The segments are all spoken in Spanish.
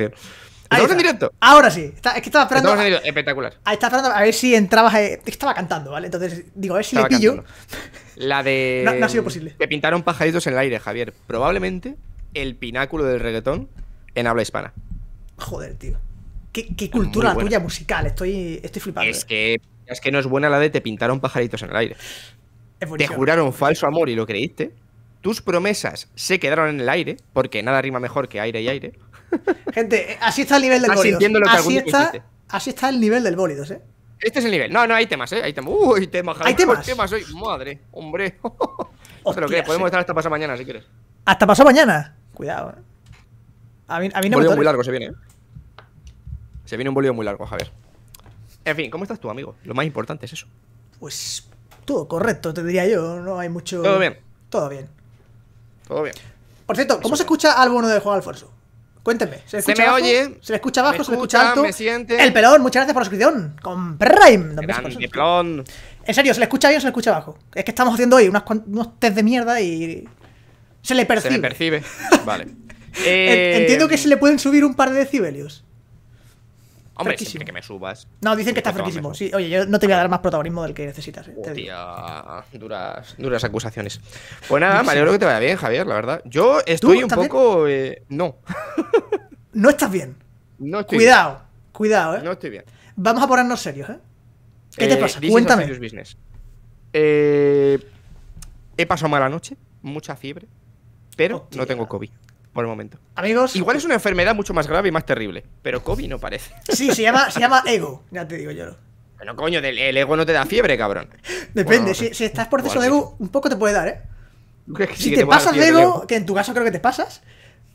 en directo. Ahora sí. es que estaba esperando. Espectacular. Ah, estaba esperando a ver si entrabas. Eh, estaba cantando, ¿vale? Entonces, digo, a ver si le pillo. La de. No, ha sido posible. Te pintaron pajaritos en el aire, Javier. Probablemente el pináculo del reggaetón en habla hispana. Joder, tío. Qué, cultura tuya musical. Estoy, estoy flipando. Es eh. que, es que no es buena la de te pintaron pajaritos en el aire. te juraron falso amor y lo creíste. Tus promesas se quedaron en el aire, porque nada rima mejor que aire y aire. Gente, eh, así está el nivel del bólidos Así está, así está el nivel del bólidos, ¿eh? Este es el nivel. No, no, hay temas, ¿eh? Hay temas. Uy, temas, Hay temas. hoy? Madre, hombre. lo podemos estar hasta pasado mañana si quieres. ¿Hasta pasado mañana? Cuidado, ¿eh? A mí, no un me muy largo se viene, eh. Se viene un bolido muy largo, Javier. En fin, ¿cómo estás tú, amigo? Lo más importante es eso. Pues todo correcto, te diría yo. No hay mucho. Todo bien. Todo bien. Todo bien. Por cierto, ¿cómo se escucha al de Juan Alfonso? Cuéntenme. ¿Se, le me oye? ¿Se le escucha abajo, ¿Se le escucha, alto? El pelón, muchas gracias por la suscripción. Con Prime. Grande, pelón. En serio, ¿se le escucha bien o se le escucha abajo Es que estamos haciendo hoy unas, unos test de mierda y... Se le percibe. Se le percibe. vale. Entiendo eh, que se le pueden subir un par de decibelios. Hombre, que me subas. No, dicen que está fresquísimo. Sí, oye, yo no te voy a dar más protagonismo del que necesitas. Eh, duras, duras acusaciones. Pues nada, me que te vaya bien, Javier, la verdad. Yo estoy un poco. Eh, no. no estás bien. No estoy cuidado, bien. cuidado, eh. No estoy bien. Vamos a ponernos serios, eh. ¿Qué te eh, pasa? Cuéntame. Business. Eh, he pasado mala noche, mucha fiebre, pero no tengo COVID por el momento. Amigos. Igual es una enfermedad mucho más grave y más terrible, pero COVID no parece. Sí, se llama, se llama ego, ya te digo yo. Bueno, coño, el, ego no te da fiebre, cabrón. Depende, si, estás por eso de ego, un poco te puede dar, ¿eh? si te, pasas de ego, que en tu caso creo que te pasas,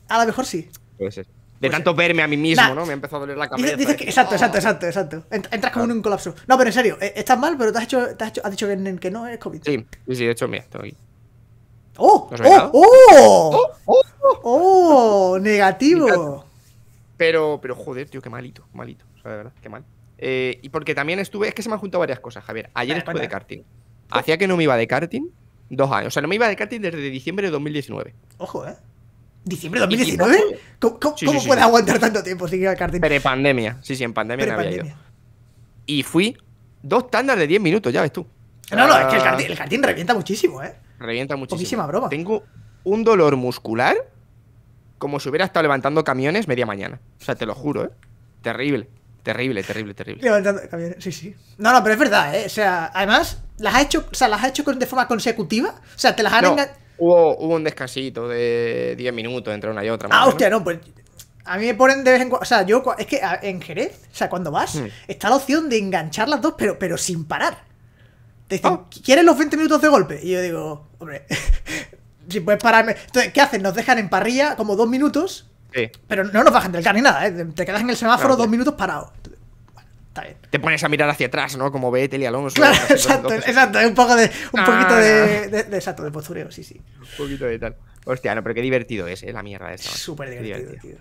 a lo mejor sí. Puede ser. De tanto verme a mí mismo, ¿no? Me ha empezado a doler la cabeza. ¿eh? exacto, exacto, oh. exacto, exacto. Entras como en un colapso. No, pero en serio, eh, estás mal, pero te has, hecho, has, dicho que, no es COVID. Sí, sí, de hecho, mira, estoy Oh oh, ¡Oh! oh, oh, oh, oh, negativo. Pero, pero joder, tío, qué malito, malito. O sea, de verdad, qué mal. Eh, y porque también estuve, es que se me han juntado varias cosas, Javier. Ayer estuve de karting. Hacía que no me iba de karting dos años. O sea, no me iba de karting desde diciembre de 2019. Ojo, ¿eh? ¿Diciembre de 2019? ¿Cómo, cómo, puede aguantar tanto tiempo sin ir al karting? Pero Pre-pandemia, Sí, sí, en pandemia me había ido. Y fui dos tandas de 10 minutos, ya ves tú. No, no, es que el ah. karting revienta muchísimo, ¿eh? Revienta muchísimo. broma. Tengo un dolor muscular como si hubiera estado levantando camiones media mañana. O sea, te lo juro, ¿eh? Terrible. Terrible, terrible, terrible. Levantando camiones, sí, sí. No, no, pero es verdad, ¿eh? O sea, además, las has hecho, o las hecho de forma consecutiva. O sea, te las han no, hubo, un descansito de 10 minutos entre una y otra. Ah, hostia, no, pues. A mí me ponen de vez en cuando. O sea, yo. Es que en Jerez, o sea, cuando vas, hmm. está la opción de enganchar las dos, pero, pero sin parar. Te dicen, ah. ¿quieres los 20 minutos de golpe? Y yo digo, hombre, si puedes pararme. Entonces, ¿qué hacen? Nos dejan en parrilla como dos minutos. Sí. Pero no nos bajan del carro ni nada, ¿eh? Te quedas en el semáforo dos minutos parado. está bien. Te pones a mirar hacia atrás, ¿no? Como Vettel y Alonso. Claro, exacto, exacto. Un poco de. Un poquito de, ah. Exacto, de postureo, sí, sí. Un poquito de tal. Hostia, no, pero qué divertido es, ¿eh? La mierda esta. Súper divertido, tío.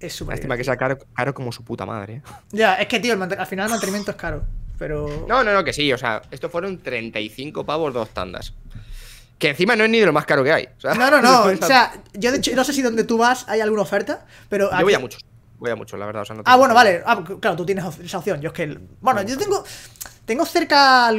Es súper Lástima que sea caro, caro como su puta madre. ¿eh? Ya, es que, tío, al final el mantenimiento es caro pero. No, no, no, que sí. O sea, estos fueron 35 pavos dos tandas. Que encima no es ni de lo más caro que hay. no, no, no. o sea, yo de hecho no sé si donde tú vas hay alguna oferta, pero. voy a muchos. Voy a muchos, la verdad. O sea, no ah, bueno, vale. Ah, claro, tú tienes esa opción. Yo es que. Bueno, yo tengo. Tengo cerca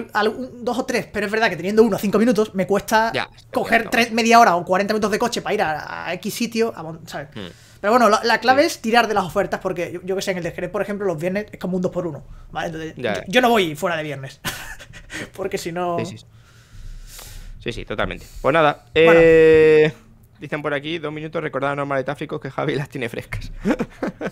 dos o tres, pero es verdad que teniendo uno o cinco minutos me cuesta coger tres, media hora o 40 minutos de coche para ir a, X sitio. A, ¿sabes? Hmm. Pero bueno, la, clave es tirar de las ofertas, porque yo, que sé, en el de Jerez, por ejemplo, los viernes es como un 2 por 1 ¿vale? yo, no voy fuera de viernes, porque si no... Sí, sí. Sí, totalmente. Pues nada, eh, dicen por aquí, dos minutos los tráfico que Javi las tiene frescas.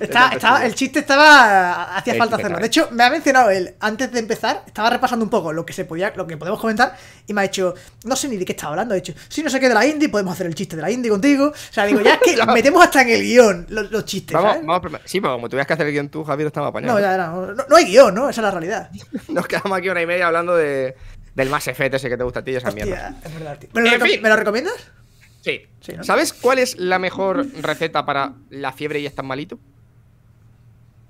Está, el chiste estaba. Hacía falta hacerlo. De hecho, me ha mencionado él antes de empezar. Estaba repasando un poco lo que se podía, lo que podemos comentar. Y me ha dicho, no sé ni de qué estaba hablando. De hecho, si no sé qué de la indie, podemos hacer el chiste de la indie contigo. O sea, digo, ya es que metemos hasta en el guión los, chistes. sí, pero como tuvieras que hacer el guión tú, Javier, estaba apañado. No, ya, no, no, hay guión, ¿no? Esa es la realidad. Nos quedamos aquí una y media hablando de, del más efecto ese que te gusta a ti, esa mierda. ¿Me lo recomiendas? Sí. ¿Sabes cuál es la mejor receta para la fiebre y estás malito?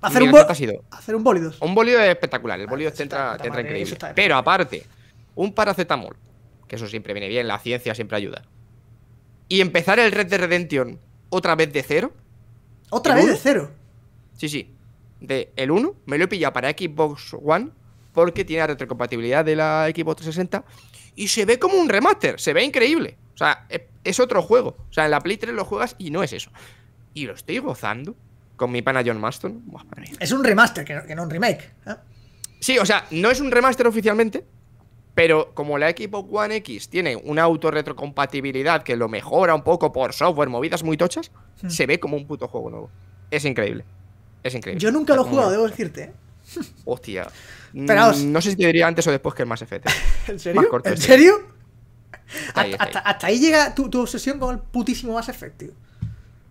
Hacer un, ha hacer un bólido. Un es espectacular, el bólido te entra, increíble. Pero aparte, un paracetamol, que eso siempre viene bien, la ciencia siempre ayuda. Y empezar el Red de Redemption otra vez de cero. ¿Otra vez de cero? Sí, sí. De el 1, me lo he pillado para Xbox One, porque tiene la retrocompatibilidad de la Xbox 360 y se ve como un remaster, se ve increíble. O sea, es otro juego. O sea, en la Play 3 lo juegas y no es eso. Y lo estoy gozando con mi pana John Maston. Es un remaster, que no, un remake. ¿eh? Sí, o sea, no es un remaster oficialmente, pero como la Equipo One X tiene una autorretrocompatibilidad que lo mejora un poco por software, movidas muy tochas, hmm. se ve como un puto juego nuevo. Es increíble. Es increíble. Yo nunca lo he jugado, debo decirte. ¿eh? Hostia. Mm, no sé si te diría antes o después que el Mass Effect. ¿En serio? ¿En serio? Hasta, ahí, llega tu, obsesión con el putísimo más efectivo tío.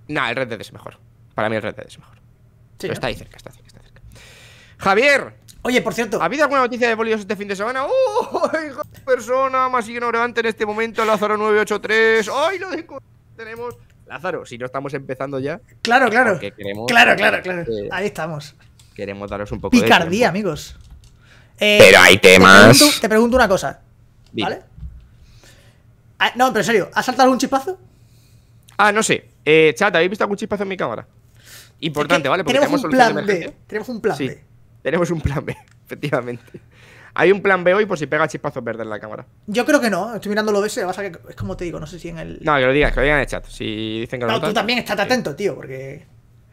Nah, el Red Dead es mejor. Para mí el Red Dead es mejor. está ahí cerca, está cerca, cerca. Javier, Oye, por cierto. ¿Ha habido alguna noticia de bolidos este fin de semana? ¡Oh! de persona más ignorante en este momento, Lázaro 983. ¡Ay, lo de... tenemos! Lázaro, si no estamos empezando ya. Claro, claro. claro, claro, claro. Ahí estamos. Queremos daros un poco Picardía, de. Picardía, amigos. Pero hay eh, temas. Te pregunto, una cosa. ¿Vale? Ah, no, pero en serio, ¿has saltado algún chispazo? Ah, no sé. Eh, chat, ¿habéis visto algún chispazo en mi cámara? Importante, ¿vale? Porque tenemos, un plan B. Tenemos un plan B. Tenemos un plan B, efectivamente. Hay un plan B hoy por si pega chispazo en la cámara. Yo creo que no, estoy mirando lo de ese, que es como te digo, no sé si en el. No, que lo digas, que lo digan en el chat. Si dicen que no. tú también estate atento, tío, porque.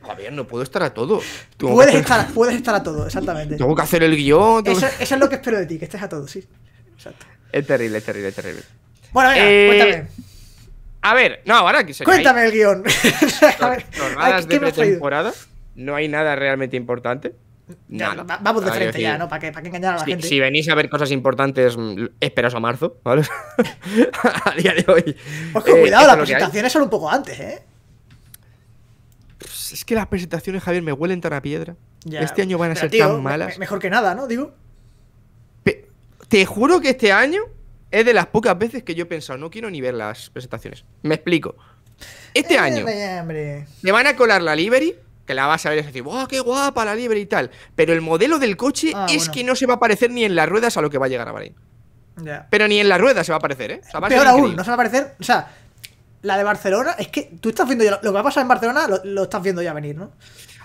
Javier, no puedo estar a todo. puedes, estar, puedes estar a todo, exactamente. Tengo que hacer el guión. Eso, eso, es lo que espero de ti, que estés a todo, sí. Exacto. Es terrible, es terrible, es terrible. Bueno, venga, eh, cuéntame. A ver, no, ahora que Cuéntame el guión. de pretemporada. No hay nada realmente importante. vamos de frente ya, ¿no? ¿Para qué, para engañar a la gente? Si venís a ver cosas importantes, mm, esperaos a marzo, ¿vale? a día de hoy. Pues eh, cuidado, las presentaciones son un poco antes, ¿eh? es que las presentaciones, Javier, me huelen tan a piedra. este año van a ser tan malas. Mejor que nada, ¿no? Digo. Te juro que este año es de las pocas veces que yo he pensado, no quiero ni ver las presentaciones. Me explico. Este eh, año le van a colar la Liberty, que la vas a ver y decir, ¡guau, qué guapa la Liberty y tal! Pero el modelo del coche ah, es que no se va a parecer ni en las ruedas a lo que va a llegar a Bahrein. Pero ni en las ruedas se va a parecer, ¿eh? Peor a aún, no se va a parecer. O sea, la de Barcelona, es que tú estás viendo ya, lo que va a pasar en Barcelona lo, estás viendo ya venir, ¿no?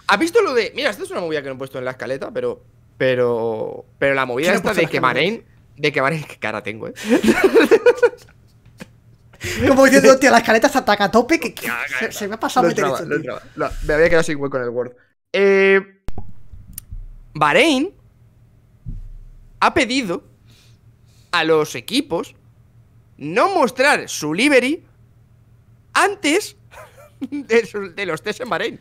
¿Has visto lo de.? Mira, esta es una movida que no he puesto en la escaleta, pero. Pero. Pero la movida esta de que Bahrein de que Vale, ¿Qué cara tengo, eh? Como diciendo, tío, la escaleta se ataca a tope. se, me ha pasado meter me había quedado sin hueco en el Word. Eh, Bahrein ha pedido a los equipos no mostrar su livery antes de, los test en Bahrein.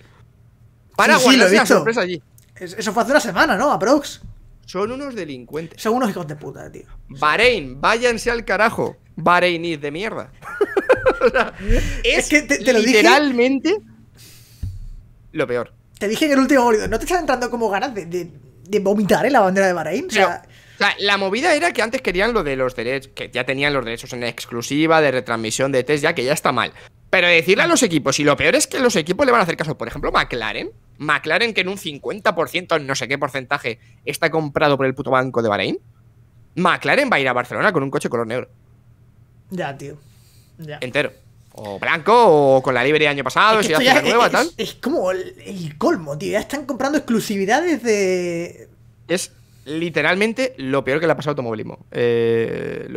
Para sí, sí, sorpresa allí. Eso fue hace una semana, ¿no? A Brox son unos delincuentes. Son unos hijos de puta, tío. Bahrein, váyanse al carajo. Bahreinis de mierda. es, que te, lo literalmente lo peor. Te dije en el último momento. ¿no te estás entrando como ganas de, vomitar en la bandera de Bahrein? O sea, la movida era que antes querían lo de los derechos, que ya tenían los derechos en exclusiva, de retransmisión de test, ya que ya está mal. Pero decirle a los equipos, y lo peor es que los equipos le van a hacer caso. Por ejemplo, McLaren. McLaren, que en un 50%, no sé qué porcentaje, está comprado por el puto banco de Bahrein. McLaren va a ir a Barcelona con un coche color negro. Ya, tío. Ya. Entero. O blanco, o con la libre año pasado, es si hace nueva, tal. Es como el colmo, tío. Ya están comprando exclusividades de. Es literalmente lo peor que le ha pasado al automovilismo, eh,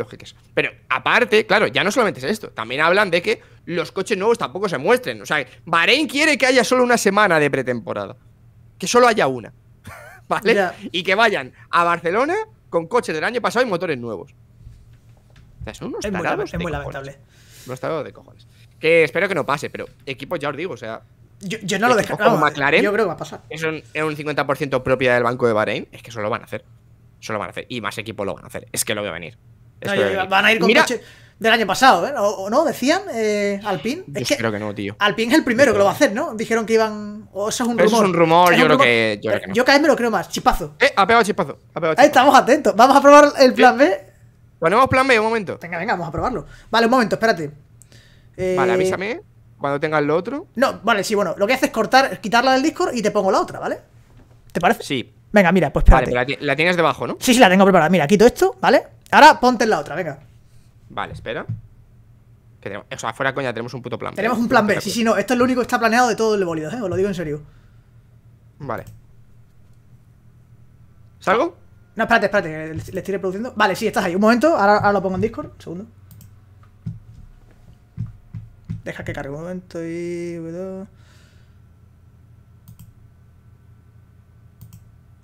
Pero aparte, claro, ya no solamente es esto, también hablan de que los coches nuevos tampoco se muestren. O sea, Bahrein quiere que haya solo una semana de pretemporada, que solo haya una, ¿vale? Y que vayan a Barcelona con coches del año pasado y motores nuevos. O sea, unos es muy, es muy lamentable. de cojones. Que espero que no pase, pero equipo ya os digo, o sea, yo, no lo dejé yo creo que va a pasar. Es un, 50% propia del Banco de Bahrein. Es que eso lo van a hacer. Eso van a hacer. Y más equipos lo van a hacer. Es que lo voy a venir. Van a ir con del año pasado, ¿eh? ¿O, no? ¿Decían? Eh, ¿Alpine? es que creo que no, tío. Alpine es el primero que lo va a hacer, ¿no? Dijeron que iban. O eso es un rumor. es un rumor, yo, que, yo Yo cada vez me lo creo más. Chipazo. Eh, chispazo. estamos atentos. Vamos a probar el plan B. Ponemos plan B un momento. Venga, venga, vamos a probarlo. Vale, un momento, espérate. vale, eh, avísame cuando tengas lo otro. No, vale, sí, bueno. Lo que haces es cortar, quitarla del Discord y te pongo la otra, ¿vale? ¿Te parece? Sí. Venga, mira, pues espérate. Vale, la, tienes debajo, ¿no? Sí, sí, la tengo preparada. Mira, quito esto, ¿vale? Ahora ponte en la otra, venga. Vale, espera. tenemos, o sea, coña, tenemos un puto plan B. Tenemos un plan B, sí, sí, no. Esto es lo único que está planeado de todo el bolido, ¿eh? Os lo digo en serio. Vale. ¿Salgo? No, espérate, espérate, le, estoy reproduciendo. Vale, sí, estás ahí. Un momento, ahora, ahora lo pongo en Discord. segundo. Deja que cargue un momento y...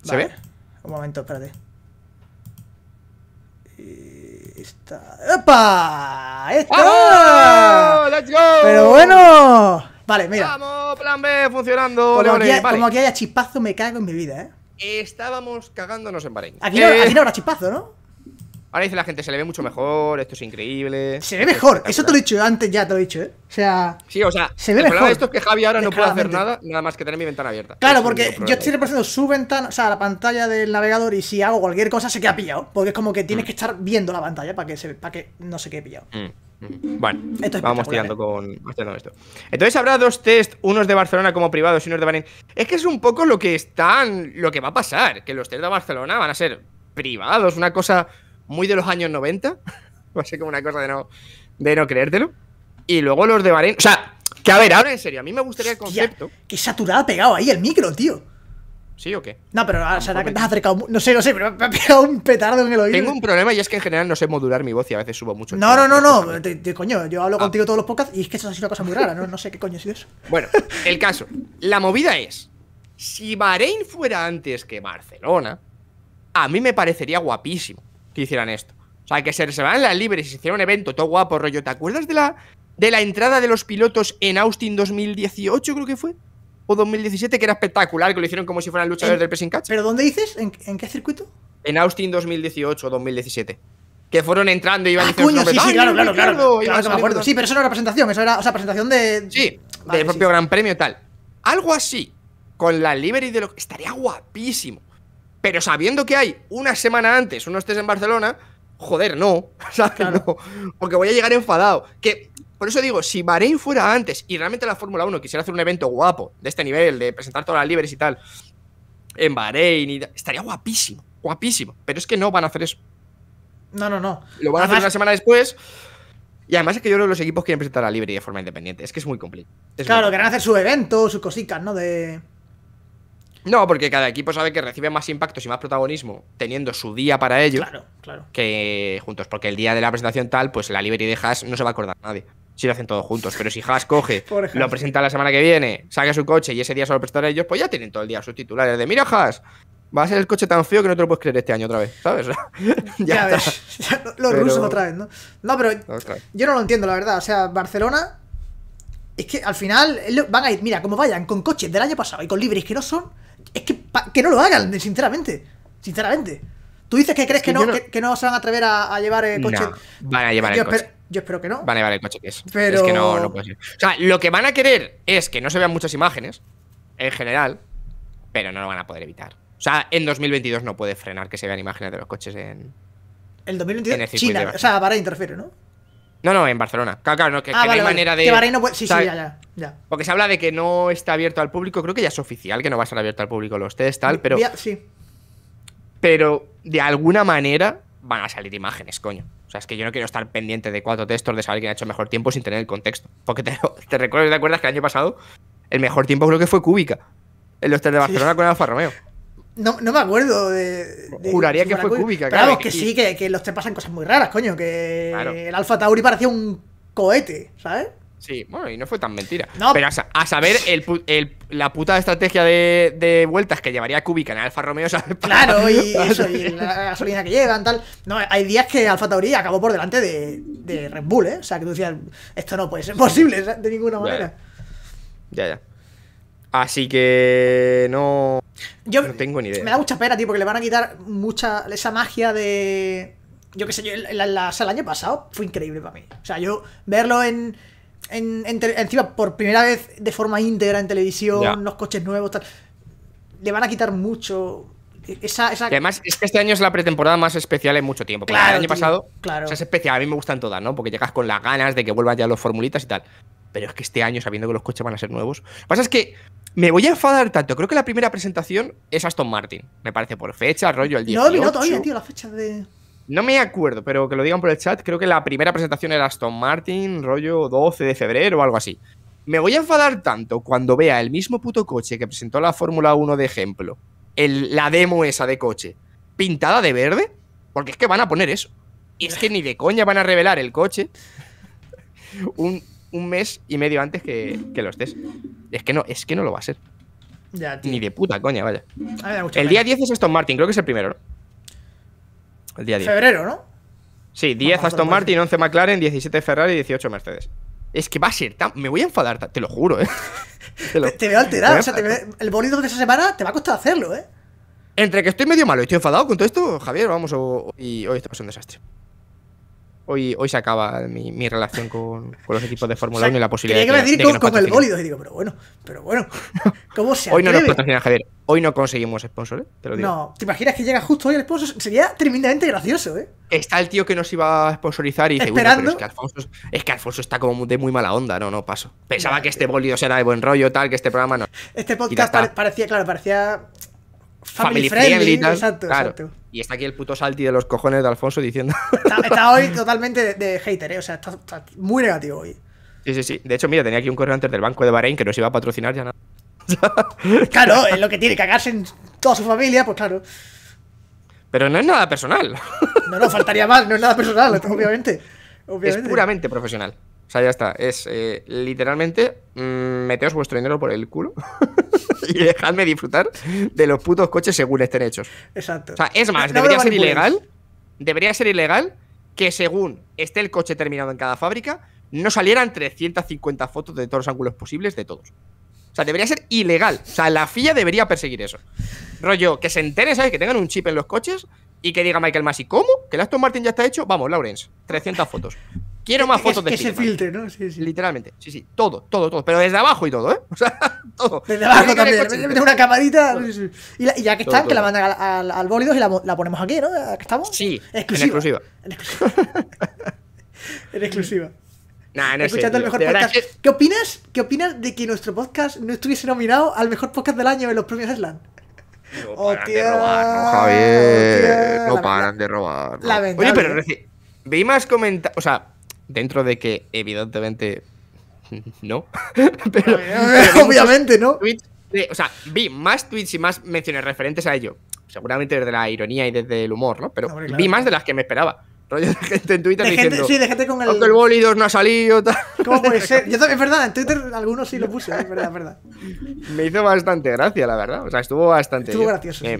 ¿Se ve? Un momento, espérate. Y está... ¡Epa! ¡Esto! ¡Let's go! Pero bueno... Vale, mira. ¡Vamos! Plan B funcionando. Como, aquí, como haya chispazo, me cago en mi vida, ¿eh? Estábamos cagándonos en Bahrein. Aquí, no, aquí no eh, habrá chispazo, ¿no? Ahora dice la gente, se le ve mucho mejor, esto es increíble. Se ve mejor, eso te lo he dicho antes, ya te lo he dicho, ¿eh? O sea. Sí, o sea, se ve mejor. de esto es que Javi ahora no puede hacer nada, nada más que tener mi ventana abierta. Claro, porque yo estoy representando su ventana, o sea, la pantalla del navegador y si hago cualquier cosa se queda pillado. Porque es como que tienes mm. que estar viendo la pantalla para que, se, para que no se quede pillado. Mm, mm. Bueno, ¿eh? vamos tirando con esto. Entonces habrá dos test, unos de Barcelona como privados y unos de Valencia. Es que es un poco lo que están, lo que va a pasar, que los test de Barcelona van a ser privados, una cosa muy de los años 90. Va a ser como una cosa de no, de no creértelo. Y luego los de Bahrein. O sea, que a ver, ahora en serio, a mí me gustaría el concepto. Hostia, qué saturada ha pegado ahí el micro, tío. ¿Sí o qué? No, pero o sea, te has acercado. No sé, no sé, pero me ha pegado un petardo en el oído. Tengo un problema y es que en general no sé modular mi voz y a veces subo mucho. No, no, no, no. Te, coño, yo hablo contigo todos los podcasts y es que eso ha sido una cosa muy rara. No, no sé qué coño ha sido eso. Bueno, el caso. La movida es. Si Bahrein fuera antes que Barcelona, a mí me parecería guapísimo que hicieran esto. O sea, que se reservaran las Libre y se hiciera un evento todo guapo, rollo. ¿Te acuerdas de la, de la entrada de los pilotos en Austin 2018, creo que fue? O 2017, que era espectacular, que lo hicieron como si fueran luchadores del pressing catch. ¿Pero dónde dices? ¿En, qué circuito? En Austin 2018 o 2017 que fueron entrando y iban ah, diciendo sí, claro, claro, Sí, pero eso no era presentación, eso era, o presentación de Sí, del propio Gran Premio tal. Algo así con la y de lo estaría guapísimo. Pero sabiendo que hay una semana antes unos test en Barcelona, joder, no, sea, Claro. No, porque voy a llegar enfadado. Que, por eso digo, si Bahrein fuera antes y realmente la Fórmula 1 quisiera hacer un evento guapo de este nivel, de presentar todas las libres y tal, en Bahrein, estaría guapísimo, guapísimo. Pero es que no van a hacer eso. No, no, no. Lo van a hacer una semana después. Y además es que yo creo que los equipos quieren presentar a la libre de forma independiente. Es que es muy complicado. claro, que van a hacer su evento, sus cositas, ¿no? De... No, porque cada equipo sabe que recibe más impactos y más protagonismo teniendo su día para ello claro, claro. que juntos. Porque el día de la presentación tal, pues la Liberty de Haas no se va a acordar nadie. Si lo hacen todos juntos. Pero si Haas coge, lo presenta la semana que viene, saca su coche y ese día solo prestará ellos, pues ya tienen todo el día sus titulares de mira Haas. Va a ser el coche tan feo que no te lo puedes creer este año otra vez, ¿sabes? ya, ves. los rusos otra vez, ¿no? No, pero yo no lo entiendo, la verdad. O sea, Barcelona. Es que al final van a ir, mira, como vayan con coches del año pasado y con libres que no son es que, no lo hagan, sinceramente. Sinceramente. Tú dices que crees que, no, Que, no se van a atrever a, llevar el coche. van a llevar yo el coche. Yo espero que no. Van a llevar el coche que es. Es que no, no puede ser. O sea, lo que van a querer es que no se vean muchas imágenes, en general, pero no lo van a poder evitar. O sea, en 2022 no puede frenar que se vean imágenes de los coches en. El en China, o sea, para interferir, ¿no? No, no, en Barcelona. Claro, no, que, ah, no manera de. Sí, sí, ya, ya, Porque se habla de que no está abierto al público. Creo que ya es oficial que no va a estar abierto al público los test, tal, pero. sí. Pero de alguna manera van a salir imágenes, coño. O sea, es que yo no quiero estar pendiente de cuatro textos de saber quién ha hecho mejor tiempo sin tener el contexto. Porque te, recuerdas recuerdo, ¿te acuerdas que el año pasado el mejor tiempo creo que fue Cúbica? En los test de Barcelona con Alfa Romeo. No, no me acuerdo de. Juraría que fue cúbica, claro. que sí, que, los tres pasan cosas muy raras, coño. Que el Alfa Tauri parecía un cohete, ¿sabes? Sí, bueno, y no fue tan mentira. Pero a, saber la puta estrategia de, vueltas que llevaría Cúbica en Alfa Romeo, ¿sabes? Claro, y, eso, y la gasolina que llevan, tal. No, hay días que Alfa Tauri acabó por delante de, Red Bull, ¿eh? O sea, que tú decías, esto no puede ser posible de ninguna manera. ya. ya. Así que no. Yo no tengo ni idea. Me da mucha pena, tío, porque le van a quitar mucha. esa magia de. Yo qué sé, yo, el, año pasado fue increíble para mí. O sea, yo verlo en. encima, por primera vez de forma íntegra en televisión, los coches nuevos, tal. Le van a quitar mucho. Esa, además, es que este año es la pretemporada más especial en mucho tiempo. Claro, el año pasado claro. es especial. A mí me gustan todas, ¿no? Porque llegas con las ganas de que vuelvan ya los formulitas y tal. Pero es que este año, sabiendo que los coches van a ser nuevos. Lo que pasa es que me voy a enfadar tanto. Creo que la primera presentación es Aston Martin. Me parece por fecha, rollo el 18. No, no, todavía, tío, la fecha de. No me acuerdo, pero que lo digan por el chat. Creo que la primera presentación era Aston Martin, rollo 12 de febrero o algo así. Me voy a enfadar tanto cuando vea el mismo puto coche que presentó la Fórmula 1 de ejemplo, la demo esa de coche, pintada de verde, porque es que van a poner eso. Y es que ni de coña van a revelar el coche. Un, un mes y medio antes que, que los estés Es que no, es que no lo va a ser. Ni de puta coña, vaya. el día 10 es Aston Martin, creo que es el primero, ¿no? El día 10. Febrero, ¿no? Sí, 10 Aston Martin, 11 McLaren, 17 Ferrari, y 18 Mercedes. Es que va a ser tan... Me voy a enfadar, te lo juro, ¿eh? te, veo alterado, o sea, el bolido de esa semana te va a costar hacerlo, ¿eh? Entre que estoy medio malo y estoy enfadado con todo esto, Javier, vamos, y hoy esto un desastre. Hoy, hoy se acaba mi, mi relación con, con, los equipos de Fórmula 1 y la posibilidad de, decir de que, con el bólido. Y digo, pero bueno, pero bueno, ¿cómo se Hoy no nos Javier. Hoy no conseguimos sponsor, ¿eh? te lo digo. No, ¿te imaginas que llega justo hoy el sponsor? Sería tremendamente gracioso, ¿eh? Está el tío que nos iba a sponsorizar y dice, Esperando. es, que Alfonso, es que Alfonso está como de muy mala onda, no, no, paso. Pensaba que este bólido será de buen rollo, tal, que este programa no. Este podcast parecía, claro, parecía Family, Exacto, Y está aquí el puto salti de los cojones de Alfonso diciendo. Está, hoy totalmente de, hater, ¿eh? O sea, está, muy negativo hoy. Sí, sí, sí. De hecho, mira, tenía aquí un correo antes del Banco de Bahrein que nos iba a patrocinar ya nada. claro, es lo que tiene, que cagarse en toda su familia, pues claro. Pero no es nada personal. no, no, faltaría más, no es nada personal, obviamente. Es puramente profesional. O sea, ya está. Es eh, literalmente mm, meteos vuestro dinero por el culo y dejadme disfrutar de los putos coches según estén hechos. Exacto. O sea, es más, debería ser ilegal. Debería ser ilegal que según esté el coche terminado en cada fábrica, no salieran 350 fotos de todos los ángulos posibles de todos. O sea, debería ser ilegal. O sea, la FIA debería perseguir eso. Rollo, que se entere, ¿sabes? Que tengan un chip en los coches y que diga Michael Masi, ¿cómo? ¿Que el Aston Martin ya está hecho? Vamos, Lawrence, 300 fotos. Quiero más fotos de Que se filtre, ¿no? Sí, sí. Literalmente, sí, sí. Todo, todo, todo. Pero desde abajo y todo, ¿eh? O sea, todo. Desde abajo también. Tengo una camarita. Y, y, ya que están, que la mandan al, al, y la, ponemos aquí, ¿no? ¿Aquí estamos? Sí, exclusiva. en exclusiva. en exclusiva. Nah, no Escuchando el mejor podcast. ¿Qué opinas? ¿Qué opinas de que nuestro podcast no estuviese nominado al mejor podcast del año en los premios Island? No oh, paran de robar, no, Javier. no paran de robar. No. Oye, pero recién... vi más comentarios. O sea, dentro de que evidentemente no. obviamente, ¿no? o sea, vi más tweets y más menciones referentes a ello. Seguramente desde la ironía y desde el humor, ¿no? Pero vi más de las que me esperaba. Rollo de gente en Twitter diciendo, sí, de con el... el bólido no ha salido, tal. ¿Cómo puede ser? es verdad, en Twitter algunos sí lo puse, ¿eh? es verdad, es verdad. Me hizo bastante gracia, la verdad. O sea, estuvo bastante... Estuvo gracioso. Eh,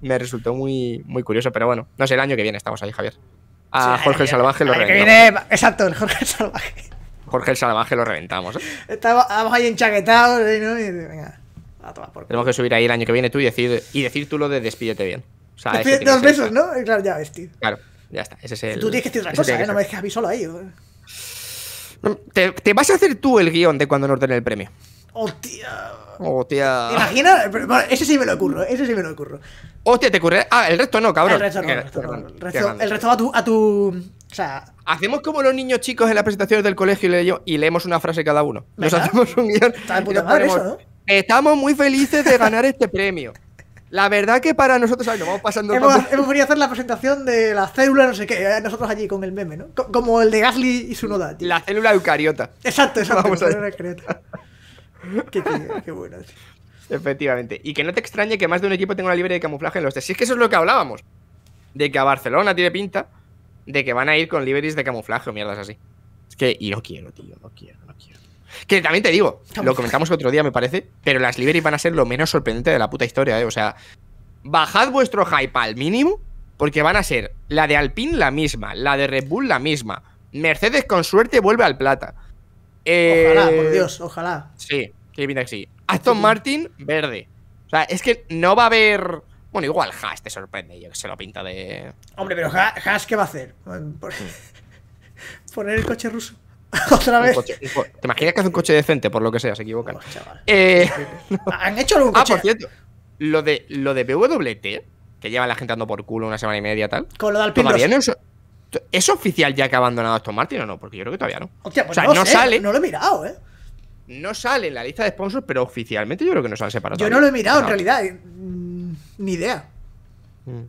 me resultó muy, muy curioso, pero bueno, no sé, el año que viene estamos ahí, Javier a Jorge el Salvaje lo reventamos. exacto, Jorge el Salvaje. Jorge el Salvaje lo reventamos. ¿eh? Estamos, ahí enchaquetados. ¿eh? ¿no? Y, venga, a tomar por Tenemos que subir ahí el año que viene tú y decir, y decir tú lo de despídete bien. O sea, dos besos, ¿no? Claro, ya ves, tío. Claro, ya está. Ese es el, tú tienes que decir otra cosa, ¿eh? No me dejes a mí solo ahí. ¿eh? Te, te, vas a hacer tú el guión de cuando nos den el premio. Hostia. Hostia. Imagina, bueno, ese sí me lo ocurro, ese sí me lo ocurro. Hostia, te ocurre. Ah, el resto no, cabrón. El resto no, eh, el resto, no, el resto, a, tu, a tu. O sea. Hacemos como los niños chicos en las presentaciones del colegio y, le, y leemos una frase cada uno. Nos hacemos un guión. Está de puta madre eso, ¿no? Estamos muy felices de ganar este premio. La verdad que para nosotros, ¿sabes? Nos vamos pasando. Hemos, venido a hacer la presentación de la célula, no sé qué, eh, nosotros allí con el meme, ¿no? Como el de Gasly y su noda, La célula eucariota. Exacto, exacto. Vamos a eucariota qué, qué, Efectivamente. Y que no te extrañe que más de un equipo tenga una libre de camuflaje en los test. Si es que eso es lo que hablábamos. De que a Barcelona tiene pinta de que van a ir con liberis de camuflaje o mierdas así. Es que, y no quiero, tío, no quiero, no quiero. Que también te digo, lo comentamos otro día, me parece, pero las liberis van a ser lo menos sorprendente de la puta historia, ¿eh? O sea, bajad vuestro hype al mínimo, porque van a ser la de Alpine la misma, la de Red Bull la misma. Mercedes con suerte vuelve al plata ojalá, por eh, Dios, ojalá. Sí, que pinta que sí. Aston Martin, verde. O sea, es que no va a haber. Bueno, igual Haas te sorprende, yo que se lo pinta de. Hombre, pero Haas, ¿qué va a hacer? Poner el coche ruso. Otra vez. ¿Te imaginas que hace un coche decente? Por lo que sea, se equivocan. eh, Han hecho algún ah, coche. Ah, por cierto. Lo de, lo de BWT, que lleva la gente andando por culo una semana y media, tal. Con lo de Alpine ¿Es oficial ya que ha abandonado Aston Martin o no? Porque yo creo que todavía no. Pues o sea, no, sale. No lo he mirado, ¿eh? No sale en la lista de sponsors, pero oficialmente yo creo que no se han separado. Yo no lo he mirado, en realidad. Eh, mm, ni idea. Mm.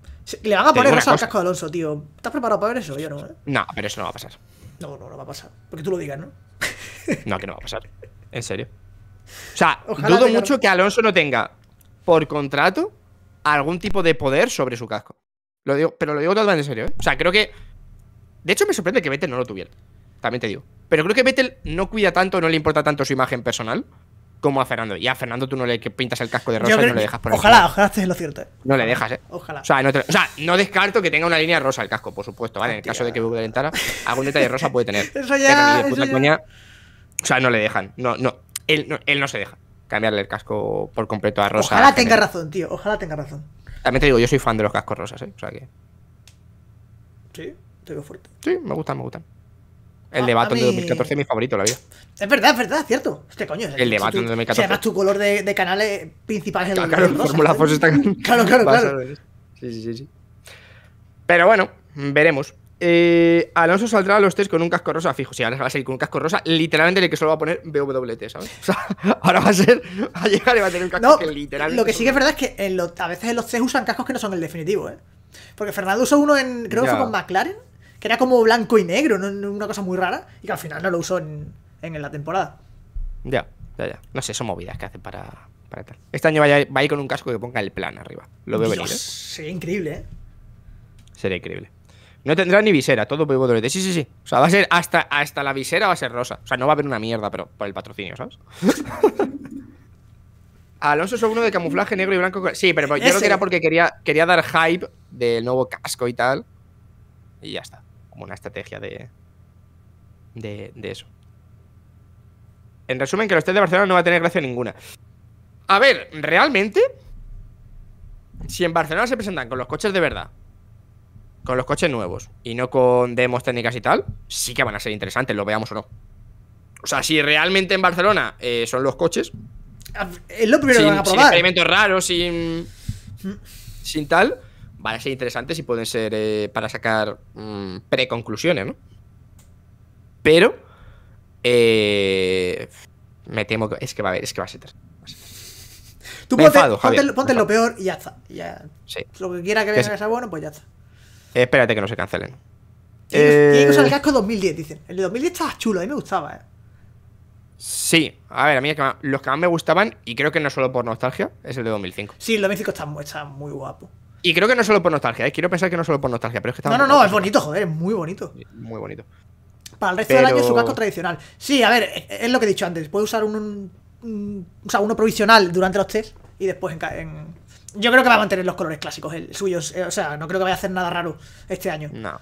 Le van a poner rosa al casco de Alonso, tío. ¿Estás preparado para ver eso? Yo no, ¿eh? No, pero eso no va a pasar. No, no, no va a pasar. Porque tú lo digas, ¿no? no, que no va a pasar. En serio. O sea, dudo mucho que Alonso no tenga, por contrato, algún tipo de poder sobre su casco. Lo digo, pero lo digo totalmente en serio, ¿eh? O sea, creo que de hecho, me sorprende que Vettel no lo tuviera. También te digo. Pero creo que Vettel no cuida tanto, no le importa tanto su imagen personal como a Fernando. Y a Fernando tú no le pintas el casco de rosa y no le dejas por Ojalá, ojalá estés lo cierto. Eh. No le dejas, ¿eh? Ojalá. O sea, no descarto que tenga una línea rosa el casco, por supuesto, ¿vale? En el caso de que a entrara algún detalle rosa puede tener. eso ya, eso ya. o sea, no le dejan. No, no. Él, no. se deja cambiarle el casco por completo a rosa. Ojalá tenga razón, tío. Ojalá tenga razón. También te digo, yo soy fan de los cascos rosas, ¿eh? O sea que. Sí fuerte. Sí, me gustan, me gustan. El ah, debate de Baton de 2014 es mi favorito, la vida. Es verdad, es verdad, cierto. Este coño. Es el, el de Baton de 2014. Si además tu color de, canales principales en claro, el claro, Claro, claro, claro. Sí, sí, sí. Pero bueno, veremos. Eh, Alonso saldrá a los test con un casco rosa fijo. Si sí, ahora va a salir con un casco rosa, literalmente el que solo va a poner BWT, ¿sabes? ahora va a ser. Va a llegar y va a tener un casco que literalmente. Lo que sí que es verdad es que a veces los test usan cascos que no son el definitivo, ¿eh? Porque Fernando usó uno en. Creo que fue con McLaren era como blanco y negro, una cosa muy rara, y que al final no lo usó en, la temporada. Ya, ya, ya. No sé, son movidas que hacen para, tal. Este año va a ir con un casco que ponga el plan arriba. Lo veo venir. ¿eh? Sería increíble, ¿eh? Sería increíble. No tendrá ni visera, todo de Sí, sí, sí. O sea, va a ser hasta, hasta la visera va a ser rosa. O sea, no va a haber una mierda, pero por el patrocinio, ¿sabes? Alonso es uno de camuflaje negro y blanco. Sí, pero yo creo que era porque quería, quería dar hype del nuevo casco y tal. Y ya está como una estrategia de, de, eso. En resumen, que los test de Barcelona no va a tener gracia ninguna. A ver, realmente, si en Barcelona se presentan con los coches de verdad, con los coches nuevos y no con demos técnicas y tal, sí que van a ser interesantes, lo veamos o no. O sea, si realmente en Barcelona eh, son los coches. Ah, es lo primero que van a probar. experimentos raros, sin tal van a ser interesantes y pueden ser eh, para sacar pre mm, preconclusiones, ¿no? Pero eh, me temo que es que va a haber, es que va a ser. Tú ponte, lo peor y ya está. Lo que quiera que venga que sea bueno, pues ya está. Eh, espérate que no se cancelen. Tiene que usar el casco 2010, dicen. El de 2010 estaba chulo, a mí me gustaba. Eh. Sí, a ver, a mí los que más me gustaban, y creo que no solo por nostalgia, es el de 2005. Sí, el 2005 está, está muy guapo. Y creo que no solo por nostalgia, ¿eh? quiero pensar que no solo por nostalgia, pero es que está No, no, no, es bonito, joder, es muy bonito. Muy bonito. Para el resto del año su casco tradicional. Sí, a ver, es lo que he dicho antes. puede usar un, o sea, uno provisional durante los test y después en, Yo creo que va a mantener los colores clásicos, el suyo. Eh, o sea, no creo que vaya a hacer nada raro este año. No.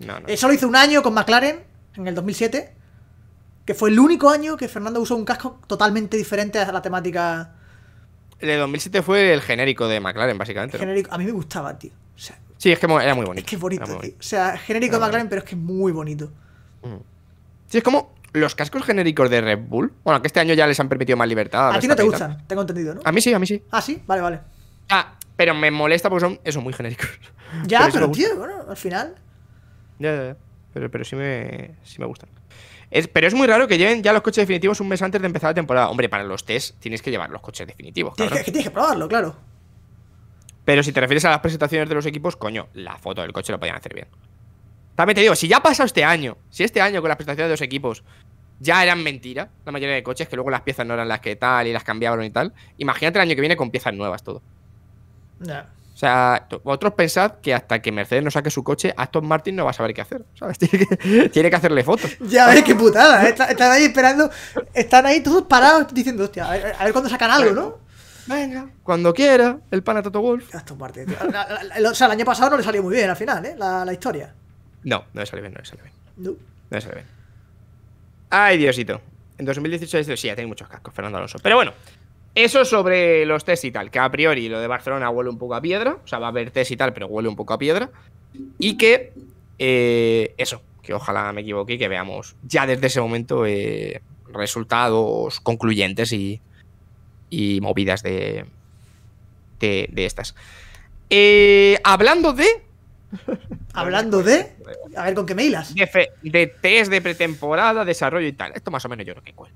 no, no. Eh, solo hizo un año con McLaren, en el 2007, que fue el único año que Fernando usó un casco totalmente diferente a la temática el de 2007 fue el genérico de McLaren, básicamente. Genérico, a mí me gustaba, tío. sí, es que era muy bonito. Es que es bonito, tío. O sea, genérico de McLaren, pero es que es muy bonito. Mm. Sí, es como los cascos genéricos de Red Bull. Bueno, que este año ya les han permitido más libertad. A, ti no te gustan, tengo entendido, ¿no? A mí sí, a mí sí. Ah, sí, vale, vale. Ah, pero me molesta porque son eso, muy genéricos. Ya, pero, tío, bueno, al final. Ya, ya, ya. Pero, pero me, sí me gustan. Es, pero es muy raro que lleven ya los coches definitivos un mes antes de empezar la temporada. Hombre, para los test tienes que llevar los coches definitivos. Tienes que, probarlo, claro. Pero si te refieres a las presentaciones de los equipos, coño, la foto del coche lo podían hacer bien. También te digo, si ya ha pasado este año, si este año con las presentaciones de los equipos ya eran mentira la mayoría de coches, que luego las piezas no eran las que tal y las cambiaron y tal, imagínate el año que viene con piezas nuevas todo. Ya o sea, vosotros pensad que hasta que Mercedes no saque su coche, Aston Martin no va a saber qué hacer, ¿sabes? Tiene que, hacerle fotos. Ya ves eh, qué putada, eh. están ahí esperando, están ahí todos parados diciendo, hostia, a ver, cuándo sacan algo, ¿no? Venga, cuando quiera, el pana Toto Wolf. Aston Martin, o sea, el año pasado no le salió muy bien al final, ¿eh? La, historia. No, no le salió bien, no le salió bien. No. No le salió bien. Ay, Diosito. En 2018 sí, ya tiene muchos cascos, Fernando Alonso. Pero bueno, eso sobre los test y tal, que a priori lo de Barcelona huele un poco a piedra, o sea, va a haber test y tal, pero huele un poco a piedra. Y que eh, eso, que ojalá me equivoque y que veamos ya desde ese momento eh, resultados concluyentes y, movidas de, de, estas. Eh, hablando de... Hablando de... A ver con qué me hilas. De, de test de pretemporada, desarrollo y tal. Esto más o menos yo creo que cuál.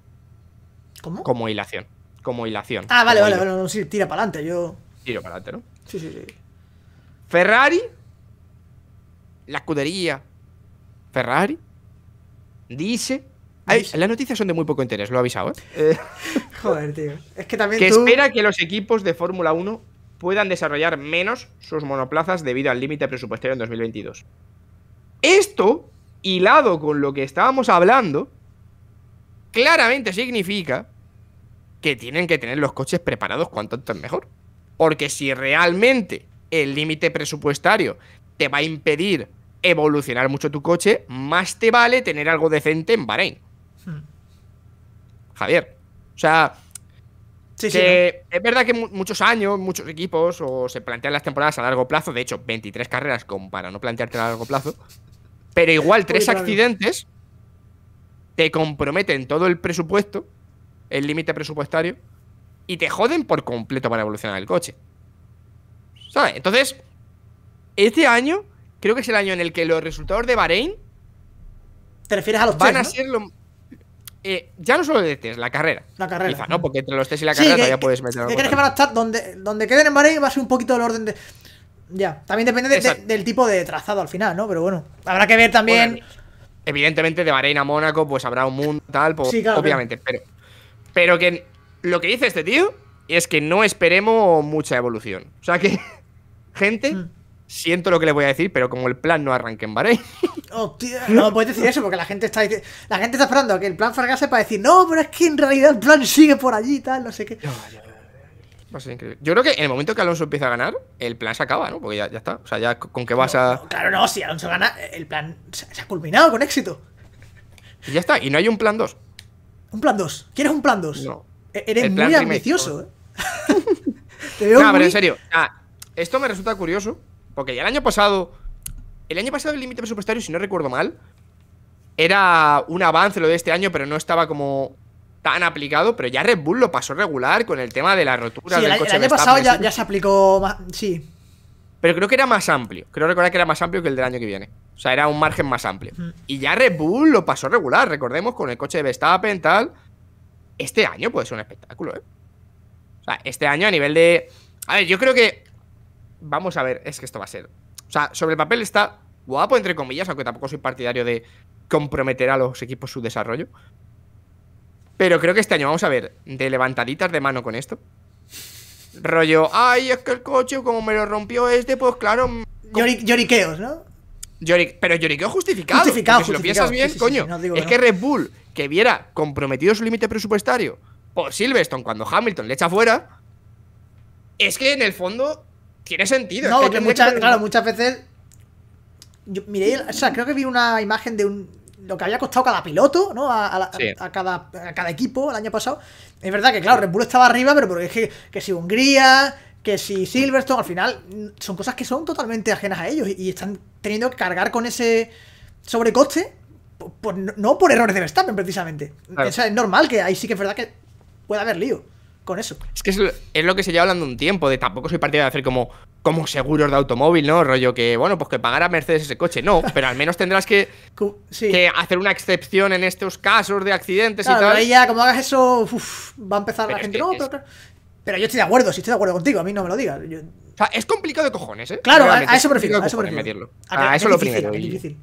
¿Cómo? Como hilación como hilación. Ah, vale, vale, vale, tira para adelante, yo. Tiro para adelante, ¿no? Sí, sí, sí. Ferrari, la escudería Ferrari, dice. las noticias son de muy poco interés, lo he avisado, ¿eh? eh Joder, tío. Es que también. Que espera que los equipos de Fórmula 1 puedan desarrollar menos sus monoplazas debido al límite presupuestario en 2022. Esto, hilado con lo que estábamos hablando, claramente significa que tienen que tener los coches preparados cuanto antes mejor. Porque si realmente el límite presupuestario te va a impedir evolucionar mucho tu coche, más te vale tener algo decente en Bahrein. Hmm. Javier. O sea, es verdad que muchos años, muchos equipos, o se plantean las temporadas a largo plazo, de hecho, 23 carreras para no plantearte a largo plazo, pero igual tres accidentes te comprometen todo el presupuesto el límite presupuestario y te joden por completo para evolucionar el coche. ¿Sabes? Entonces, este año creo que es el año en el que los resultados de Bahrein. ¿Te refieres a los Van a ser eh, ya no solo de test, la carrera. La carrera. ¿no? Porque entre los test y la carrera todavía puedes meter. Donde, donde queden en Bahrein va a ser un poquito el orden de. Ya, también depende del tipo de trazado al final, ¿no? Pero bueno, habrá que ver también. evidentemente, de Bahrein a Mónaco, pues habrá un mundo tal, pues, obviamente. Pero pero que lo que dice este tío es que no esperemos mucha evolución. O sea que, gente, mm. siento lo que le voy a decir, pero como el plan no arranque en Bahrein. Hostia, no puedes decir eso porque la gente está la gente está esperando a que el plan fracase para decir, no, pero es que en realidad el plan sigue por allí y tal, no sé qué. Yo creo que en el momento que Alonso empieza a ganar, el plan se acaba, ¿no? Porque ya, está. O sea, ya con que vas a. claro, no, si Alonso gana, el plan se, se, ha culminado con éxito. Y ya está, y no hay un plan 2. Un plan 2. ¿Quieres un plan 2? No. E-, eres muy ambicioso. ¿eh? No. Te pero en serio. Ah, esto me resulta curioso. Porque ya el año pasado. El año pasado el límite presupuestario, si no recuerdo mal, era un avance lo de este año, pero no estaba como tan aplicado, pero ya Red Bull lo pasó regular con el tema de la rotura del coche. El año pasado ya, ya, se aplicó más, sí. Pero creo que era más amplio. Creo recordar que era más amplio que el del año que viene. O sea, era un margen más amplio. Y ya Red Bull lo pasó regular, recordemos, con el coche de Verstappen, tal. Este año puede ser un espectáculo, ¿eh? O sea, este año a nivel de. A ver, yo creo que. Vamos a ver, es que esto va a ser. O sea, sobre el papel está guapo, entre comillas, aunque tampoco soy partidario de comprometer a los equipos su desarrollo. Pero creo que este año, vamos a ver, de levantaditas de mano con esto. Rollo, ay, es que el coche, como me lo rompió este, pues claro. Mm, lloriqueos, ¿no? pero lloriqueo justificado. Si lo piensas bien, coño. es que Red Bull, que viera comprometido su límite presupuestario por Silverstone cuando Hamilton le echa fuera, es que en el fondo tiene sentido. No, es muchas, claro, muchas veces. Yo o sea, creo que vi una imagen de un lo que había costado cada piloto, ¿no? A, cada, equipo el año pasado. Es verdad que, claro, Red Bull estaba arriba, pero porque es que, si Hungría, que si Silverstone, al final mm, son cosas que son totalmente ajenas a ellos y, están teniendo que cargar con ese sobrecoste, no por errores de Verstappen precisamente. O sea, es normal que ahí sí que es verdad que puede haber lío con eso. Es que es lo, que se lleva hablando un tiempo, de tampoco soy partidario de hacer como, como seguros de automóvil, ¿no? Rollo que, bueno, pues que pagara Mercedes ese coche, no, pero al menos tendrás que, hacer una excepción en estos casos de accidentes y tal. Pero ya, como hagas eso, va a empezar la gente, no, pero, yo estoy de acuerdo, si estoy de acuerdo contigo, a mí no me lo digas. O sea, es complicado de cojones, ¿eh? Claro, a, eso prefiero, a eso prefiero. A, eso lo primero. Es difícil.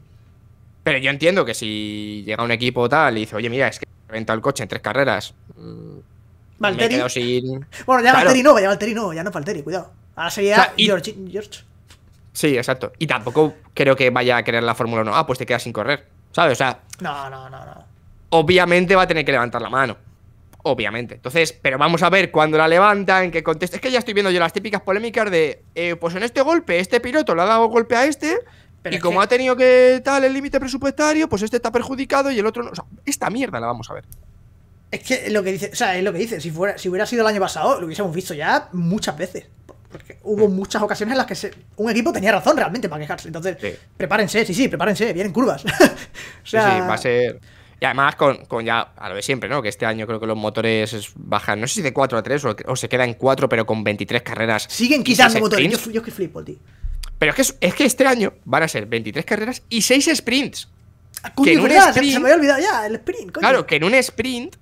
Pero yo entiendo que si llega un equipo tal y dice, oye, mira, es que renta el coche en tres carreras, mm, Valteri Bueno, ya no, ya no, ya no Valtteri, cuidado. Ahora sería George, Sí, exacto. Y tampoco creo que vaya a querer la Fórmula 1. Ah, pues te quedas sin correr. ¿Sabes? O sea. No, no, no, no. Obviamente va a tener que levantar la mano. Obviamente. Entonces, pero vamos a ver cuando la levanta, en que conteste. Es que ya estoy viendo yo las típicas polémicas de. Eh, pues en este golpe, este piloto le ha dado golpe a este. y como ha tenido que tal el límite presupuestario, pues este está perjudicado y el otro no. O sea, esta mierda la vamos a ver. Es que lo que dice, es lo que dice, si, fuera, si hubiera sido el año pasado, lo hubiésemos visto ya muchas veces. Porque hubo mm. muchas ocasiones en las que un equipo tenía razón realmente para quejarse. Entonces, prepárense, sí, sí, prepárense, vienen curvas. sí, sí, va a ser. Y además, con, ya a lo de siempre, ¿no? Que este año creo que los motores bajan, no sé si de 4 a 3 o, o se quedan 4, pero con 23 carreras. Siguen quitando motores. Yo, es que flipo, tío. Pero es que, este año van a ser 23 carreras y 6 sprints. Ah, que se, me había olvidado ya, el sprint, Claro, que en un sprint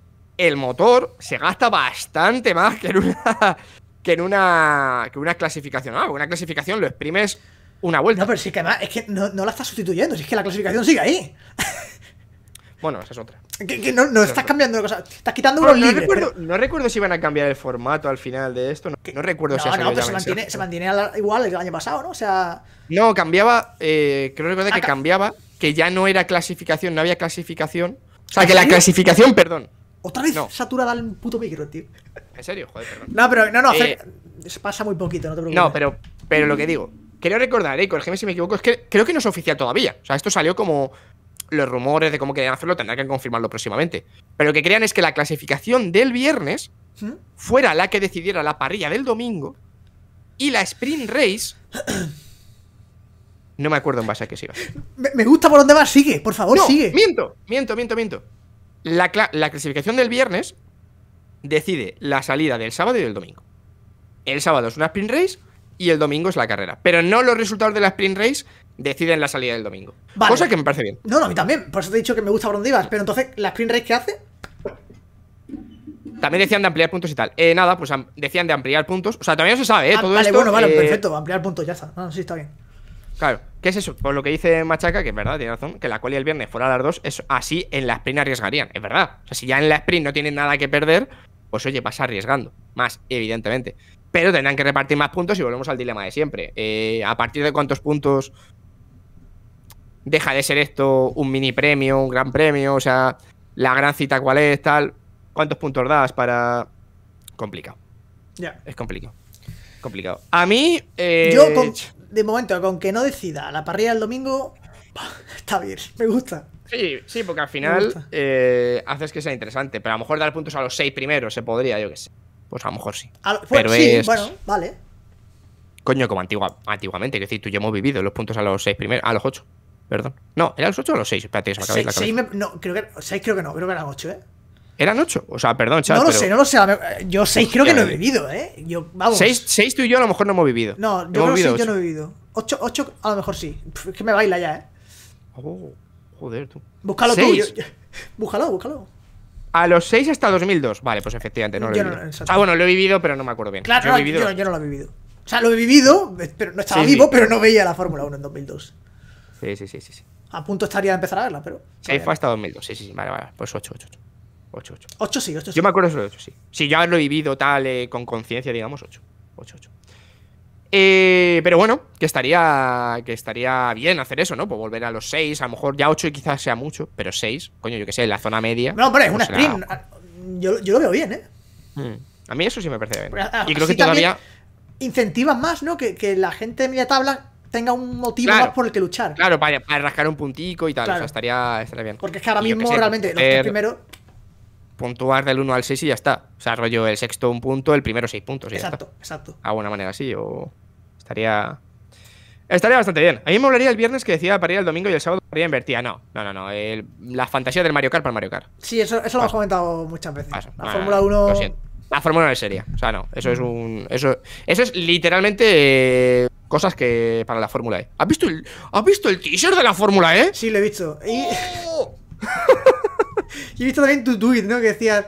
el motor se gasta bastante más que en una, que en una, que una clasificación. Ah, una clasificación lo exprimes una vuelta. No, pero sí que además es que no, no la estás sustituyendo, si es que la clasificación sigue ahí. Bueno, esa es otra. no, estás cambiando cosas. Estás quitando unos no, Recuerdo, si iban a cambiar el formato al final de esto. No, recuerdo si se mantiene, igual el año pasado, ¿no? O sea. No, cambiaba. Eh, creo que cambiaba. Que ya no era clasificación, no había clasificación. O sea, que la clasificación, perdón. Otra vez saturada al puto micro, tío. ¿En serio? Joder, perdón. No, pero no, no, se eh, pasa muy poquito, no te preocupes. No, pero, pero lo que digo, Quiero recordar, eh, corrígeme si me equivoco, es que creo que no es oficial todavía. O sea, esto salió como los rumores de cómo querían hacerlo, tendrán que confirmarlo próximamente. Pero lo que crean es que la clasificación del viernes fuera la que decidiera la parrilla del domingo y la sprint race. no me acuerdo en base a qué se Me, gusta por dónde va, sigue, por favor, sigue. Miento, miento, miento, miento la, clasificación del viernes decide la salida del sábado y del domingo. El sábado es una sprint race y el domingo es la carrera. Pero no los resultados de la sprint race deciden la salida del domingo. Cosa que me parece bien. No, no, a mí también. Por eso te he dicho que me gusta por Pero entonces, ¿la sprint race qué hace? También decían de ampliar puntos y tal. Eh, nada, pues decían de ampliar puntos. O sea, todavía no se sabe, ¿eh? vale, bueno, vale, eh, perfecto. Ampliar puntos, ya está. No, sí, está bien. Claro, ¿qué es eso? Por pues lo que dice Machaca, que es verdad, tiene razón, que la cual y el viernes fuera a las dos, eso, así en la sprint arriesgarían, es verdad. O sea, si ya en la sprint no tienen nada que perder, pues oye, vas arriesgando. Más, evidentemente. Pero tendrán que repartir más puntos y volvemos al dilema de siempre. Eh, ¿A partir de cuántos puntos deja de ser esto un mini premio, un gran premio? O sea, la gran cita cuál es, tal. ¿Cuántos puntos das para. Complicado. Ya. Es complicado. Complicado. A mí. Eh, Yo, de momento, con que no decida la parrilla del domingo, está bien, me gusta. Sí, sí, porque al final eh, haces que sea interesante, pero a lo mejor dar puntos a los seis primeros se podría, yo qué sé. Pues a lo mejor sí. Pues pero es... bueno, vale. Coño, como antiguamente, que decir, tú y yo hemos vivido los puntos a los seis primeros, a los ocho, perdón. No, eran los ocho o los seis? Espérate, se me acabé la cabeza. no, creo que, seis creo que no, creo que eran ocho, ¿eh? Eran ocho. O sea, perdón, chaval No lo sé, no lo sé. Yo seis creo que no he eh. vivido, ¿eh? Yo, vamos. Seis, seis, tú y yo a lo mejor no hemos vivido. No, yo creo lo yo no he vivido. Ocho, ocho a lo mejor sí. Es que me baila ya, ¿eh? Oh, joder, tú. Búscalo tú. Búscalo, búscalo. A los seis hasta 2002. Vale, pues efectivamente, no lo he vivido. ah, bueno, lo he vivido, pero no me acuerdo bien. Claro, yo, no, lo he vivido. O sea, lo he vivido, eh, pero no estaba vivo, pero no veía la Fórmula 1 en 2002. Sí, sí, sí, sí. sí. A punto estaría de empezar a verla, pero. Sí, fue hasta 2002. Sí, sí, sí. Vale, vale. Pues 8, 8, 8. 8, 8. 8 sí, 8 sí. Yo me acuerdo de 8, sí. Si ya lo he vivido tal, eh, con conciencia, digamos, 8. 8, 8. pero bueno, que estaría, que estaría bien hacer eso, ¿no? Pues volver a los 6, a lo mejor ya 8 quizás sea mucho, pero 6, coño, yo que sé, en la zona media. No, hombre, es pues un stream. sprint. Ah, yo, lo veo bien, ¿eh? Mm. A mí eso sí me parece bien. Pero, ah, y creo que todavía. Incentivas más, ¿no? Que, la gente de media tabla tenga un motivo más por el que luchar. Claro, para, para rascar un puntico y tal. O sea, estaría, estaría bien. Porque es que ahora mismo realmente los tres primeros puntuar del 1 al 6 y ya está. O sea, rollo el sexto un punto, el primero seis puntos. exacto, exacto. A ah, buena manera sí, o estaría. Estaría bastante bien. A mí me hablaría el viernes que decía para ir el domingo y el sábado para ir ah, No, no, no, no. la fantasía del Mario Kart para el Mario Kart. Sí, eso, eso lo hemos comentado muchas veces. La Fórmula 1. Lo siento. La Fórmula 1 es seria. O sea, no. Eso es un. Eso, es literalmente. Eh, cosas que. Para la Fórmula E. ¿Has visto el, ¿has visto el teaser de la Fórmula E? Sí, lo he visto. Y. ¡Oh! Y he visto también tu tweet, ¿no? Que decías.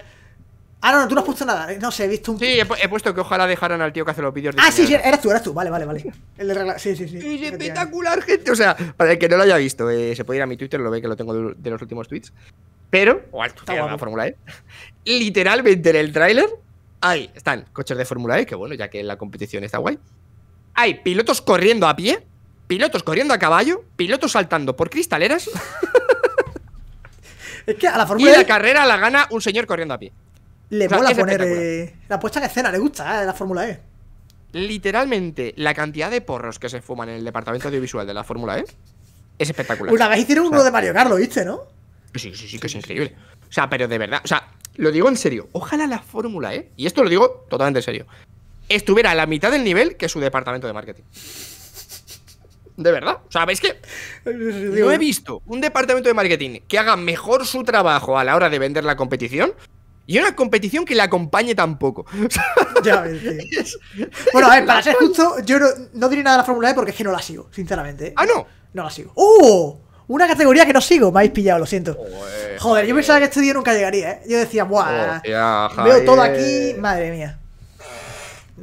Ah, no, no, tú no has puesto nada. No sé, he visto un. Sí, he, puesto que ojalá dejaran al tío que hace los vídeos. De ah, sí, sí, eras tú, eras tú. Vale, vale, vale. El de regla... Sí, sí, sí. Es espectacular, gente. O sea, para el que no lo haya visto, eh, se puede ir a mi Twitter, lo ve que lo tengo de, los últimos tweets. Pero, o al Twitter la Fórmula E. Literalmente en el tráiler, ahí están coches de Fórmula E, que bueno, ya que la competición está guay. Hay pilotos corriendo a pie, pilotos corriendo a caballo, pilotos saltando por cristaleras. Es que a la Fórmula Y la carrera la gana un señor corriendo a pie. Le a mola poner eh, la puesta en escena, le gusta eh, la Fórmula E. Literalmente, la cantidad de porros que se fuman en el departamento audiovisual de la Fórmula E es espectacular. Una vez hicieron uno de Mario Carlos, viste, no? Sí, sí, sí, que es increíble. O sea, pero de verdad, o sea, lo digo en serio. Ojalá la Fórmula E, y esto lo digo totalmente en serio, estuviera a la mitad del nivel que su departamento de marketing de verdad. ¿sabéis qué? que no he visto un departamento de marketing que haga mejor su trabajo a la hora de vender la competición y una competición que la acompañe tampoco. ya Bueno, a ver, para ser justo, yo no, no, diré nada de la Fórmula E porque es que no la sigo, sinceramente. Ah, no. No la sigo. ¡Uh! Una categoría que no sigo, me habéis pillado, lo siento. Joder, yo pensaba que este día nunca llegaría, ¿eh? Yo decía, ¡buah! veo todo aquí, madre mía.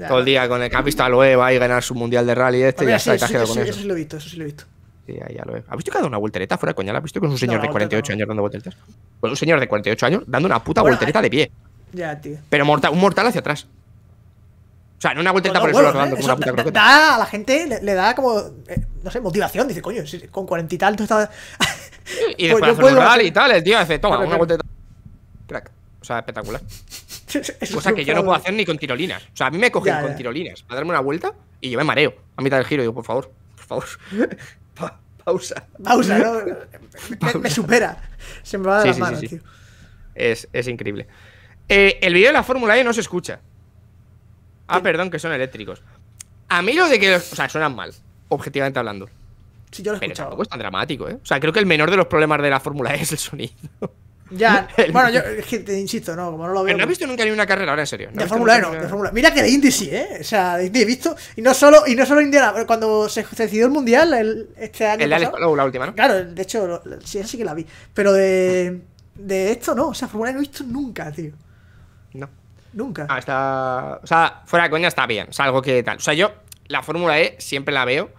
Todo el día con el que ha visto a y ganar su mundial de rally este, y ya sí, está eso, con eso. Eso sí lo he visto, eso sí lo he visto. Sí, ya, ya lo he. ¿Has visto que ha dado una voltereta fuera de coña? ¿La has visto con un señor de 48 años dando volteretas? Pues un señor de 48 años dando una puta voltereta de pie. Ya, tío. Pero un mortal hacia atrás. O sea, no una voltereta por el suelo, una puta croqueta. Da a la gente, le, da como, eh, no sé, motivación. Dice, coño, con cuarenta y tal tú estás. y después pues un rally y tal, el tío hace, toma, una vuelta Crack. O sea, espectacular. Cosa que yo no puedo hacer ni con tirolinas. O sea, a mí me cogen con tirolinas A darme una vuelta y yo me mareo a mitad del giro. digo, por favor, por favor. pausa. Pausa, ¿no? Me, supera. Se me va de dar la Es, es increíble. Eh, el vídeo de la Fórmula E no se escucha. Ah, perdón, que son eléctricos. A mí lo de que. o sea, suenan mal, objetivamente hablando. Sí, yo lo he escuchado. es tan dramático, ¿eh? O sea, creo que el menor de los problemas de la Fórmula E es el sonido. Ya, bueno, yo es que te insisto, no, como no lo veo. Pero no he pues visto nunca ni una carrera, ahora en serio. de Fórmula E no, de Fórmula Mira que de Indy sí, ¿eh? O sea, de Indy he visto. Y no solo, y no solo Indiana, pero cuando se, decidió el mundial este año. El pasado, la última, ¿no? Claro, de hecho, sí, así que la vi. Pero de, esto no, o sea, Fórmula E no he visto nunca, tío. No. Nunca. Ah, está. O sea, fuera de coña está bien, o sea, algo que tal. O sea, yo la Fórmula E siempre la veo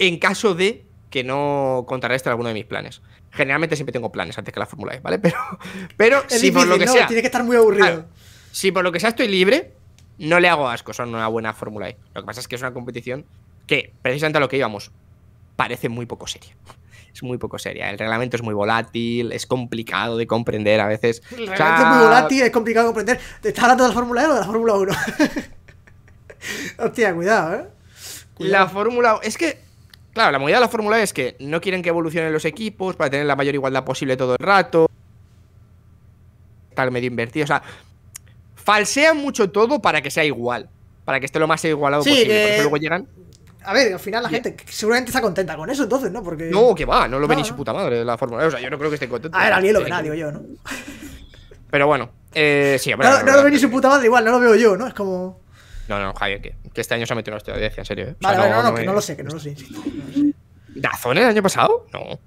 en caso de que no contrarreste alguno de mis planes. Generalmente siempre tengo planes antes que la Fórmula E, ¿vale? Pero, pero si por lo que sea. Tiene que estar muy aburrido. Sí, si por lo que sea estoy libre, no le hago asco son una buena Fórmula E. Lo que pasa es que es una competición que, precisamente a lo que íbamos, parece muy poco seria. Es muy poco seria. El reglamento es muy volátil, es complicado de comprender a veces. es muy volátil, es complicado de comprender. ¿Te estás hablando de la Fórmula E o de la Fórmula 1? Hostia, cuidado, ¿eh? La Fórmula es que Claro, la movida de la Fórmula e es que no quieren que evolucionen los equipos para tener la mayor igualdad posible todo el rato. tal medio invertido. O sea, falsean mucho todo para que sea igual. Para que esté lo más igualado posible. Eh... luego llegan. A ver, al final la gente seguramente está contenta con eso, entonces, ¿no? Porque. No, que va, no lo ve ni su puta madre la Fórmula e, O sea, yo no creo que esté contento. A ver, alguien lo nadie digo yo, ¿no? Pero bueno, eh, sí, hombre, no, no, lo ve ni su puta madre, igual, no lo veo yo, ¿no? Es como. No, no, Javi, que, este año se ha metido en la Decía en serio. ¿eh? Vale, no, no, no, que no lo sé, que no lo sé. ¿Dazón el año pasado? No.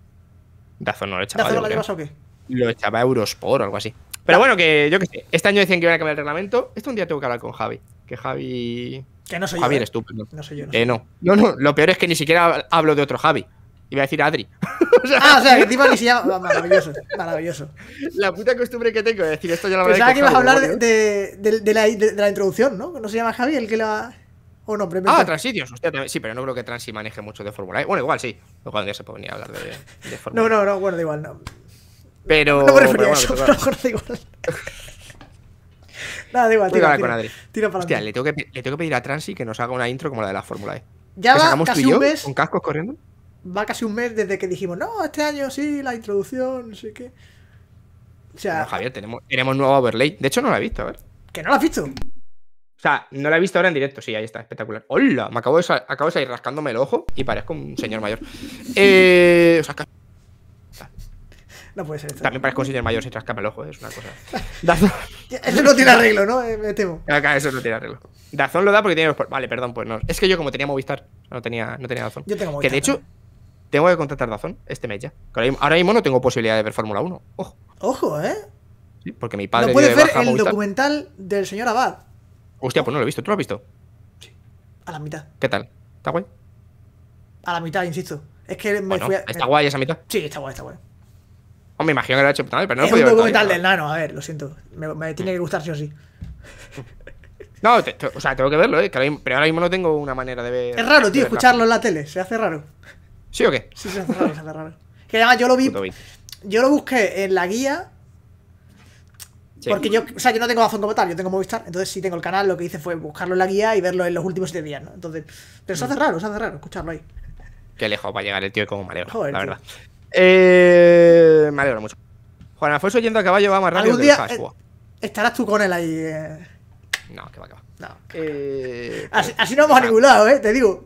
Dazón no lo echaba. ¿Dazón el año pasado qué? Lo echaba Eurosport o algo así. Pero bueno, que yo qué sé. Este año decían que iban a cambiar el reglamento. Esto un día tengo que hablar con Javi. Que Javi. Que no soy yo. Javi eres ¿eh? tú, No soy yo. no. no, no. Lo peor es que ni siquiera hablo de otro Javi. Iba a decir Adri. o sea, ah, o sea, que tipo ni se llama. Maravilloso, maravilloso. La puta costumbre que tengo de decir esto ya la Pensaba que ibas a hablar de, de, de, la, de, la, introducción, ¿no? No se llama Javi el que la. O no, Ah, Transitios, Sí, pero no creo que Transi maneje mucho de Fórmula E. Bueno, igual sí. Luego ya se puede venir a hablar de, Fórmula e. No, no, no, bueno, igual, no. Pero. No me refería a eso, pero igual. Nada, da igual, tira, tira, con Adri. tira para Hostia, le tengo, que, le tengo que pedir a Transi que nos haga una intro como la de la Fórmula E. Ya que va, tú y yo, con cascos corriendo va casi un mes desde que dijimos, no, este año sí, la introducción, no sé qué. O sea, Javier, tenemos, tenemos nuevo overlay. De hecho, no la he visto, a ver. ¿Que no la has visto? O sea, no la he visto ahora en directo. Sí, ahí está, espectacular. ¡Hola! Me acabo de, acabo de salir rascándome el ojo y parezco un señor mayor. Eh, o sea, no puede ser. También parezco un señor mayor si rascame el ojo, es una cosa. Dazón... eso no tiene arreglo, ¿no? Eh, me temo. Acá, ah, eso no tiene arreglo. Dazón lo da porque tiene Vale, perdón, pues no. Es que yo, como tenía Movistar, no tenía, no tenía Dazón. Yo tengo Movistar. Que de hecho, tengo que contratar Dazón este mes ya. Ahora mismo no tengo posibilidad de ver Fórmula 1. Ojo. Ojo, ¿eh? porque mi padre. No puedes ver el documental del señor Abad. Hostia, pues no lo he visto. ¿Tú lo has visto? Sí. A la mitad. ¿Qué tal? ¿Está guay? A la mitad, insisto. Es que me fui a... ¿Está guay esa mitad? Sí, está guay, está guay. me imagino que lo ha hecho pero no es un documental del nano, a ver, lo siento. Me, tiene que gustar sí o sí. No, o sea, tengo que verlo, ¿eh? pero ahora mismo no tengo una manera de ver. Es raro, tío, escucharlo en la tele, se hace raro. ¿Sí o qué? Sí, se hace raro, hace raro. Que además yo lo vi. Yo lo busqué en la guía. Porque yo, o sea, yo no tengo Amazon como tal, yo tengo Movistar, entonces sí tengo el canal, lo que hice fue buscarlo en la guía y verlo en los últimos 7 días, ¿no? Entonces, pero se hace mm. raro, se hace raro escucharlo ahí. Qué lejos va a llegar el tío como mareo la verdad. Eh, me mucho. Juan Alfonso yendo a caballo va más rápido ¿Algún día, eh, Estarás tú con él ahí. Eh. No, que va, que va. No, Eh, Así, así, no vamos a ningún lado, ¿eh? Te digo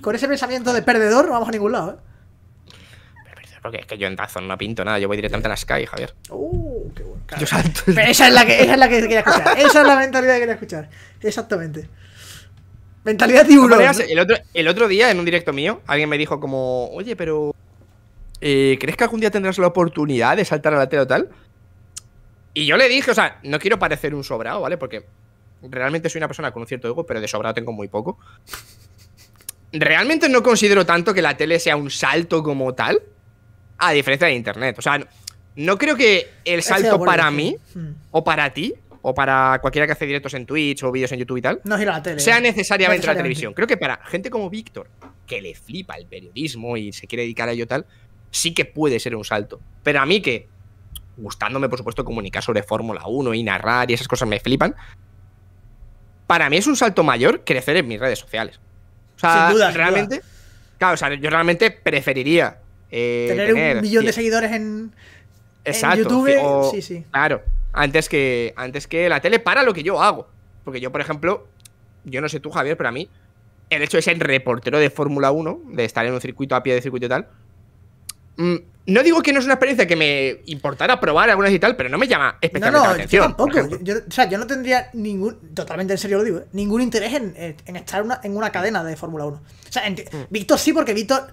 con ese pensamiento de perdedor no vamos a ningún lado, ¿eh? Porque es que yo en Dazón no pinto nada, yo voy directamente a la Sky, Javier. Uh, qué bueno. Yo salto. esa es la que, es la que quería escuchar. Esa es la mentalidad que quería escuchar. Exactamente. Mentalidad tiburón. El, otro, día, en un directo mío, alguien me dijo como, oye, pero. Eh, ¿Crees que algún día tendrás la oportunidad de saltar a la tele o tal? Y yo le dije, o sea, no quiero parecer un sobrado, ¿vale? Porque realmente soy una persona con un cierto ego, pero de sobrado tengo muy poco realmente no considero tanto que la tele sea un salto como tal, a diferencia de Internet. O sea, no, creo que el salto para mí, hmm. o para ti, o para cualquiera que hace directos en Twitch o vídeos en YouTube y tal, sea eh. necesariamente, la televisión. Creo que para gente como Víctor, que le flipa el periodismo y se quiere dedicar a ello tal, sí que puede ser un salto. Pero a mí que, gustándome por supuesto comunicar sobre Fórmula 1 y narrar y esas cosas me flipan, para mí es un salto mayor crecer en mis redes sociales sin duda, realmente. Claro, o sea, yo realmente preferiría. Eh, tener, un millón de seguidores en, YouTube. sí, sí. Claro. Antes que, antes que la tele para lo que yo hago. Porque yo, por ejemplo, yo no sé tú, Javier, pero a mí, el hecho de ser reportero de Fórmula 1, de estar en un circuito a pie de circuito y tal, Mm, no digo que no es una experiencia que me importara probar alguna vez y tal, pero no me llama especialmente la atención. Yo tampoco. o sea, yo no tendría ningún, totalmente en serio lo digo, ¿eh? ningún interés en, estar en una cadena de Fórmula 1. O sea, mm. Víctor sí, porque Víctor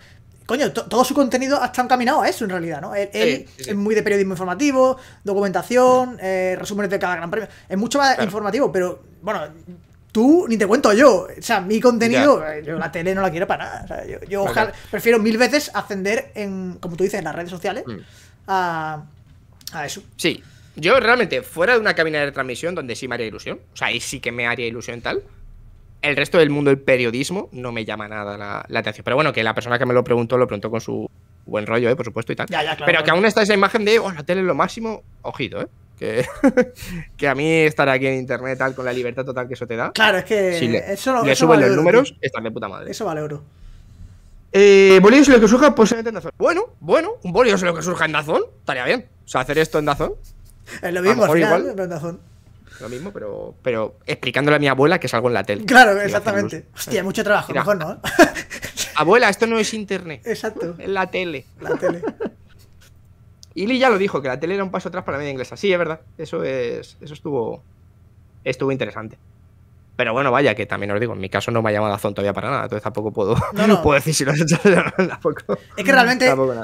coño, todo su contenido está encaminado a eso en realidad, ¿no? Él, es muy de periodismo informativo, documentación, eh, resúmenes de cada gran premio. Es mucho más informativo, pero bueno, tú, ni te cuento yo. O sea, mi contenido, la tele no la quiero para nada. O sea, yo, prefiero mil veces ascender en, como tú dices, en las redes sociales mm. a, eso. Sí. Yo realmente, fuera de una cabina de transmisión donde sí me haría ilusión, o sea, ahí sí que me haría ilusión tal, el resto del mundo del periodismo no me llama nada la, atención. Pero bueno, que la persona que me lo preguntó lo preguntó con su buen rollo, ¿eh? por supuesto y tal. Pero que aún está esa imagen de, oh, la tele es lo máximo, ojito, ¿eh? Que, a mí estar aquí en internet tal con la libertad total que eso te da. Claro, es que si le, eso, le eso suben vale los números, tío. están de puta madre. Eso vale oro. Eh, bolillos lo que surja, pues en Dazón. Bueno, bueno, un es lo que surja en Dazón, estaría bien. O sea, hacer esto en Dazón. Es lo mismo, igual, pero Lo mismo, pero, pero explicándole a mi abuela que salgo en la tele. Claro, exactamente. Hostia, mucho trabajo, mejor no. ¿eh? Abuela, esto no es internet. Exacto. Es la tele. La tele. Y Lee ya lo dijo, que la tele era un paso atrás para la media inglesa. Sí, es verdad. Eso es. Eso estuvo. Estuvo interesante. Pero bueno, vaya, que también os digo, en mi caso no me ha llamado Zon todavía para nada, entonces tampoco puedo, no, puedo decir si lo has hecho Es que realmente. o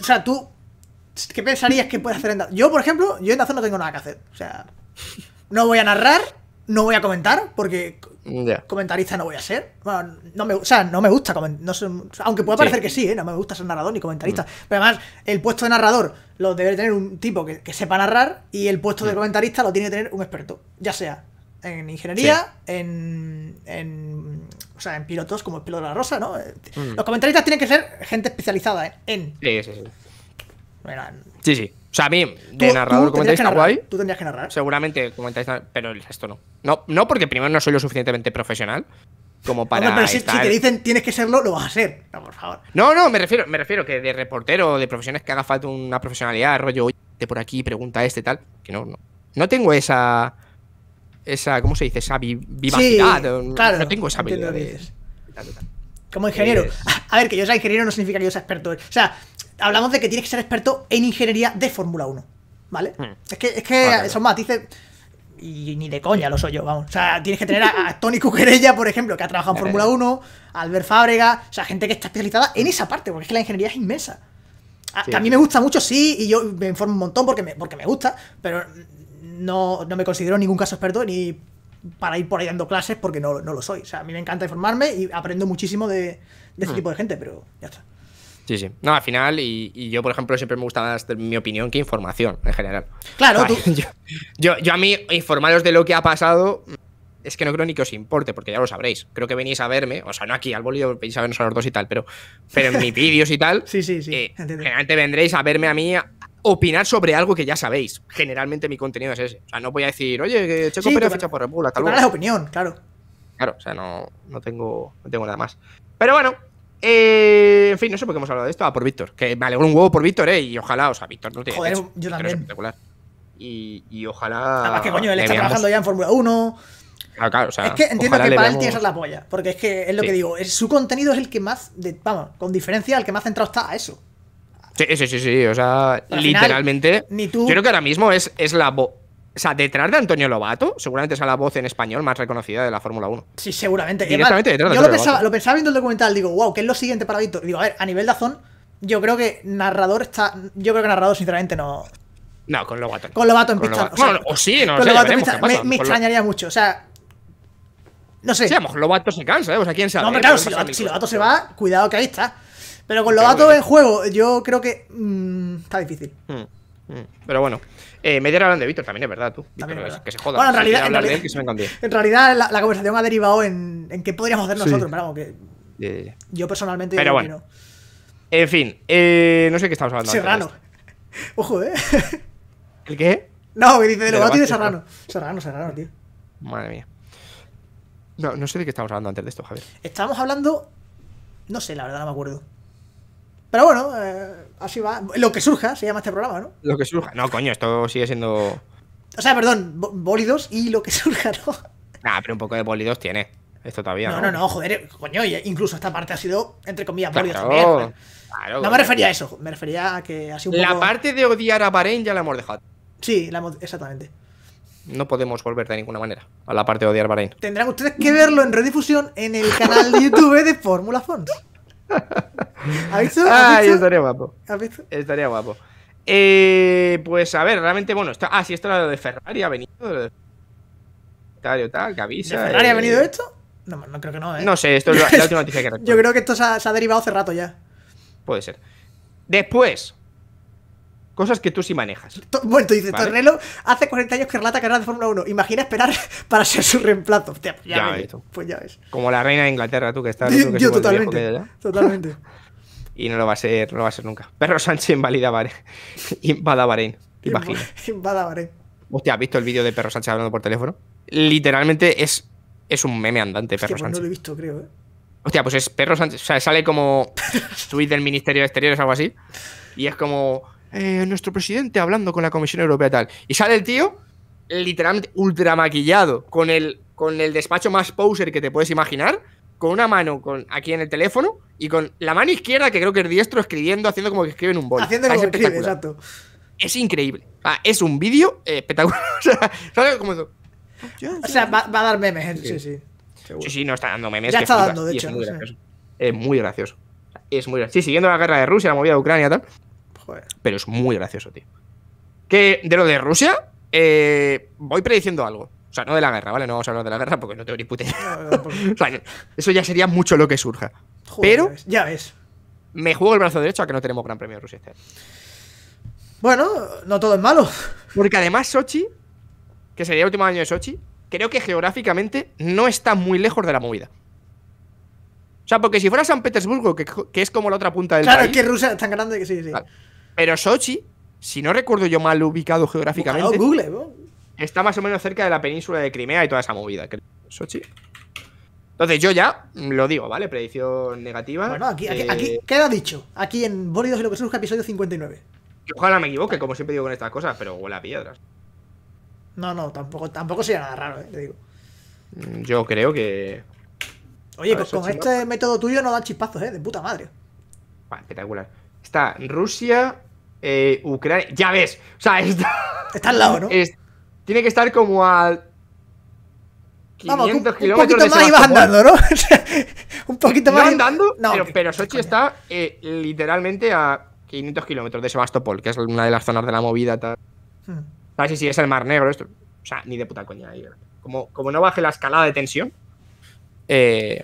sea, tú. ¿Qué pensarías que puedes hacer en Dazón? Yo, por ejemplo, yo en Dazón no tengo nada que hacer. O sea. No voy a narrar, no voy a comentar, porque Comentarista no voy a ser. Bueno, no me, o sea, no me gusta. aunque pueda parecer que sí, ¿eh? no me gusta ser narrador ni comentarista. Pero además, el puesto de narrador lo debe tener un tipo que, sepa narrar y el puesto de mm. comentarista lo tiene que tener un experto. Ya sea en ingeniería, en, O sea, en pilotos como el piloto de la rosa, ¿no? Mm. Los comentaristas tienen que ser gente especializada en. Sí, sí, sí, sí sea, a mí, de narrador comentarista guay. Tú tendrías que narrar. Seguramente comentarista, pero esto no. No, no porque primero no soy lo suficientemente profesional como para. Hombre, pero si, te dicen tienes que serlo, lo vas a ser. No, por favor. No, no, me refiero, me refiero que de reportero, o de profesiones que haga falta una profesionalidad, rollo, oye, por aquí, pregunta este, tal. Que no, no. No tengo esa. Esa, ¿cómo se dice? Esa vivacidad. Sí, claro, no tengo esa habilidad. Como ingeniero. A ver, que yo sea ingeniero no significa que yo sea experto. O sea, hablamos de que tienes que ser experto en ingeniería de Fórmula 1. ¿Vale? Hmm. Es que, es que ah, son matices. Y ni de coña lo soy yo, vamos. O sea, tienes que tener a, Tony Cuquerella, por ejemplo, que ha trabajado en Fórmula 1, Albert Fábrega, o sea, gente que está especializada en hmm. esa parte, porque es que la ingeniería es inmensa. A, que a mí me gusta mucho, sí, y yo me informo un montón porque me, porque me gusta, pero no, no me considero ningún caso experto ni para ir por ahí dando clases porque no, no, lo soy. O sea, a mí me encanta informarme y aprendo muchísimo de, este tipo de gente, pero ya está. Sí, sí. No, al final, y, yo, por ejemplo, siempre me gusta más mi opinión que información en general. Claro, tú... yo, yo, a mí, informaros de lo que ha pasado, es que no creo ni que os importe, porque ya lo sabréis. Creo que venís a verme, o sea, no aquí al bolido, venís a vernos a los dos y tal, pero, pero en mis vídeos y tal, sí, sí, sí. Eh, generalmente vendréis a verme a mí a opinar sobre algo que ya sabéis. Generalmente mi contenido es ese. O sea, no voy a decir, oye, Checo pero ficha por Red tal vez. opinión, claro. Claro, o sea, no, no, tengo, no tengo nada más. Pero bueno, eh, en fin, no sé por qué hemos hablado de esto. Ah, por Víctor. Que me alegro un huevo por Víctor, eh. Y ojalá, o sea, Víctor no tiene. Joder, hecho, yo también. Es espectacular. Y, y ojalá. Además, que coño, él está trabajando ya en Fórmula 1. Ah, claro, o sea, es que entiendo que para él tiene que la polla. Porque es que es lo que digo. su contenido es el que más. vamos, con diferencia, el que más centrado está a eso. Sí, sí, sí, sí. O sea, literalmente. ni tú... creo que ahora mismo es, es la. O sea, detrás de Antonio Lobato, seguramente sea la voz en español más reconocida de la Fórmula 1. Sí, seguramente. Directamente detrás de yo lo pensaba, viendo el documental, digo, wow, ¿qué es lo siguiente para Víctor? Digo, a ver, a nivel de Azón, yo creo que narrador está. Yo creo que narrador, sinceramente, no. No, con Lobato. Con Lobato en O, sí, no lo sé, Me, extrañaría mucho, o sea. No sé. Sí, a mejor Lobato se cansa, ¿eh? O sea, quién sabe. No, ¿eh? pero claro, si, Lobato, se va, cuidado que ahí está. Pero con Lobato en juego, yo creo que. Mm, está difícil. Mm, mm. Pero bueno. Eh, media hora hablando de Víctor, también es verdad, tú. Que se joda. en realidad, la, conversación ha derivado en, en qué podríamos hacer nosotros, pero vamos que yo personalmente pero No. En fin, eh, no sé qué estamos hablando. Serrano. Ojo, ¿eh? ¿El qué? No, que dice de lo y de Serrano. Serrano, Serrano, tío. Madre mía. No, no sé de qué estamos hablando antes de esto, Javier. Estábamos hablando... No sé, la verdad, no me acuerdo. Pero bueno, eh, así va. Lo que surja, se llama este programa, ¿no? Lo que surja. No, coño, esto sigue siendo. O sea, perdón, bólidos y lo que surja, ¿no? Nah, pero un poco de bólidos tiene. Esto todavía. No, no, no, no joder, coño, incluso esta parte ha sido, entre comillas, bólidos también. no me refería a eso, me refería a que ha sido un La parte de odiar a Bahrein ya la hemos dejado. Sí, la exactamente. No podemos volver de ninguna manera a la parte de odiar Bahrein. Tendrán ustedes que verlo en redifusión en el canal de YouTube de Fórmula Fonts. ¿Has visto? Ah, estaría guapo. ¿Has Estaría guapo. Eh, pues a ver, realmente, bueno, Ah, sí, esto era lo de Ferrari, ha venido. Tal, tal, que avisa. Ferrari ha eh. venido esto? No, no creo que no, ¿eh? No sé, esto es la, última noticia que recuerdo. Yo creo que esto se ha derivado hace rato ya. Puede ser. Después, Cosas que tú sí manejas. Bueno, tú dices, Tornelo hace 40 años que relata era de Fórmula 1. Imagina esperar para ser su reemplazo. Pues ya, ves. Pues ya ves. Como la reina de Inglaterra, tú que estás. Yo, yo totalmente. Totalmente. y no lo va a ser, no lo va a ser nunca. Perro Sánchez invalida Bahrein. Invada Bahrein. Imagina. Invada Bahrein. Hostia, ¿has visto el vídeo de Perro Sánchez hablando por teléfono? Literalmente es, es un meme andante, Perro pues Sánchez. No lo he visto, creo, ¿eh? Hostia, pues es Perro Sánchez. O sea, sale como tweet del Ministerio de Exteriores o algo así. Y es como eh, nuestro presidente hablando con la Comisión Europea tal. Y sale el tío literalmente ultra maquillado, con el, con el despacho más poser que te puedes imaginar, con una mano con, aquí en el teléfono y con la mano izquierda, que creo que es diestro, escribiendo, haciendo como que escribe un bol. Haciendo ah, exacto. Es increíble. es un vídeo eh, espectacular. o sea, cómo O sea, va, a dar memes, sí, sí. Sí, sí, no está dando memes. Ya está dando, de hecho. Es muy, es muy gracioso. Es muy gracioso. Sí, siguiendo la guerra de Rusia, la movida de Ucrania y tal. Pero es muy gracioso, tío. Que de lo de Rusia, eh, voy prediciendo algo. O sea, no de la guerra, ¿vale? No vamos a hablar de la guerra porque no te voy a disputar. o sea, eso ya sería mucho lo que surja. Pero. Ya ves, Me juego el brazo derecho a que no tenemos Gran Premio de Rusia este Bueno, no todo es malo. Porque además Sochi, que sería el último año de Sochi, creo que geográficamente no está muy lejos de la movida. O sea, porque si fuera San Petersburgo, que, es como la otra punta del claro, Claro, que Rusia es tan grande que sí, sí. Pero Sochi, si no recuerdo yo mal ubicado geográficamente, Google, está más o menos cerca de la península de Crimea y toda esa movida. Sochi. Entonces yo ya lo digo, ¿vale? Predicción negativa. Bueno, aquí, aquí, eh, queda dicho. Aquí en Boridos y lo que surge, episodio 59. Ojalá me equivoque, como siempre digo con estas cosas, pero huele a piedras. No, no, tampoco, tampoco sería nada raro, ¿eh? te digo. Mm, yo creo que. Oye, pues con, este método tuyo no dan chispazos, ¿eh? De puta madre. Bueno, espectacular. Está Rusia, eh, Ucrania. Ya ves, o sea, está, al lado, ¿no? tiene que estar como a 500 kilómetros un, poquito de más ibas andando, ¿no? un poquito más. va andando, pero, pero Sochi está eh, literalmente a 500 kilómetros de Sebastopol, que es una de las zonas de la movida. Tal. Hmm. Ah, ¿Sabes? Sí, es el Mar Negro esto. O sea, ni de puta coña. Como, no baje la escalada de tensión, eh,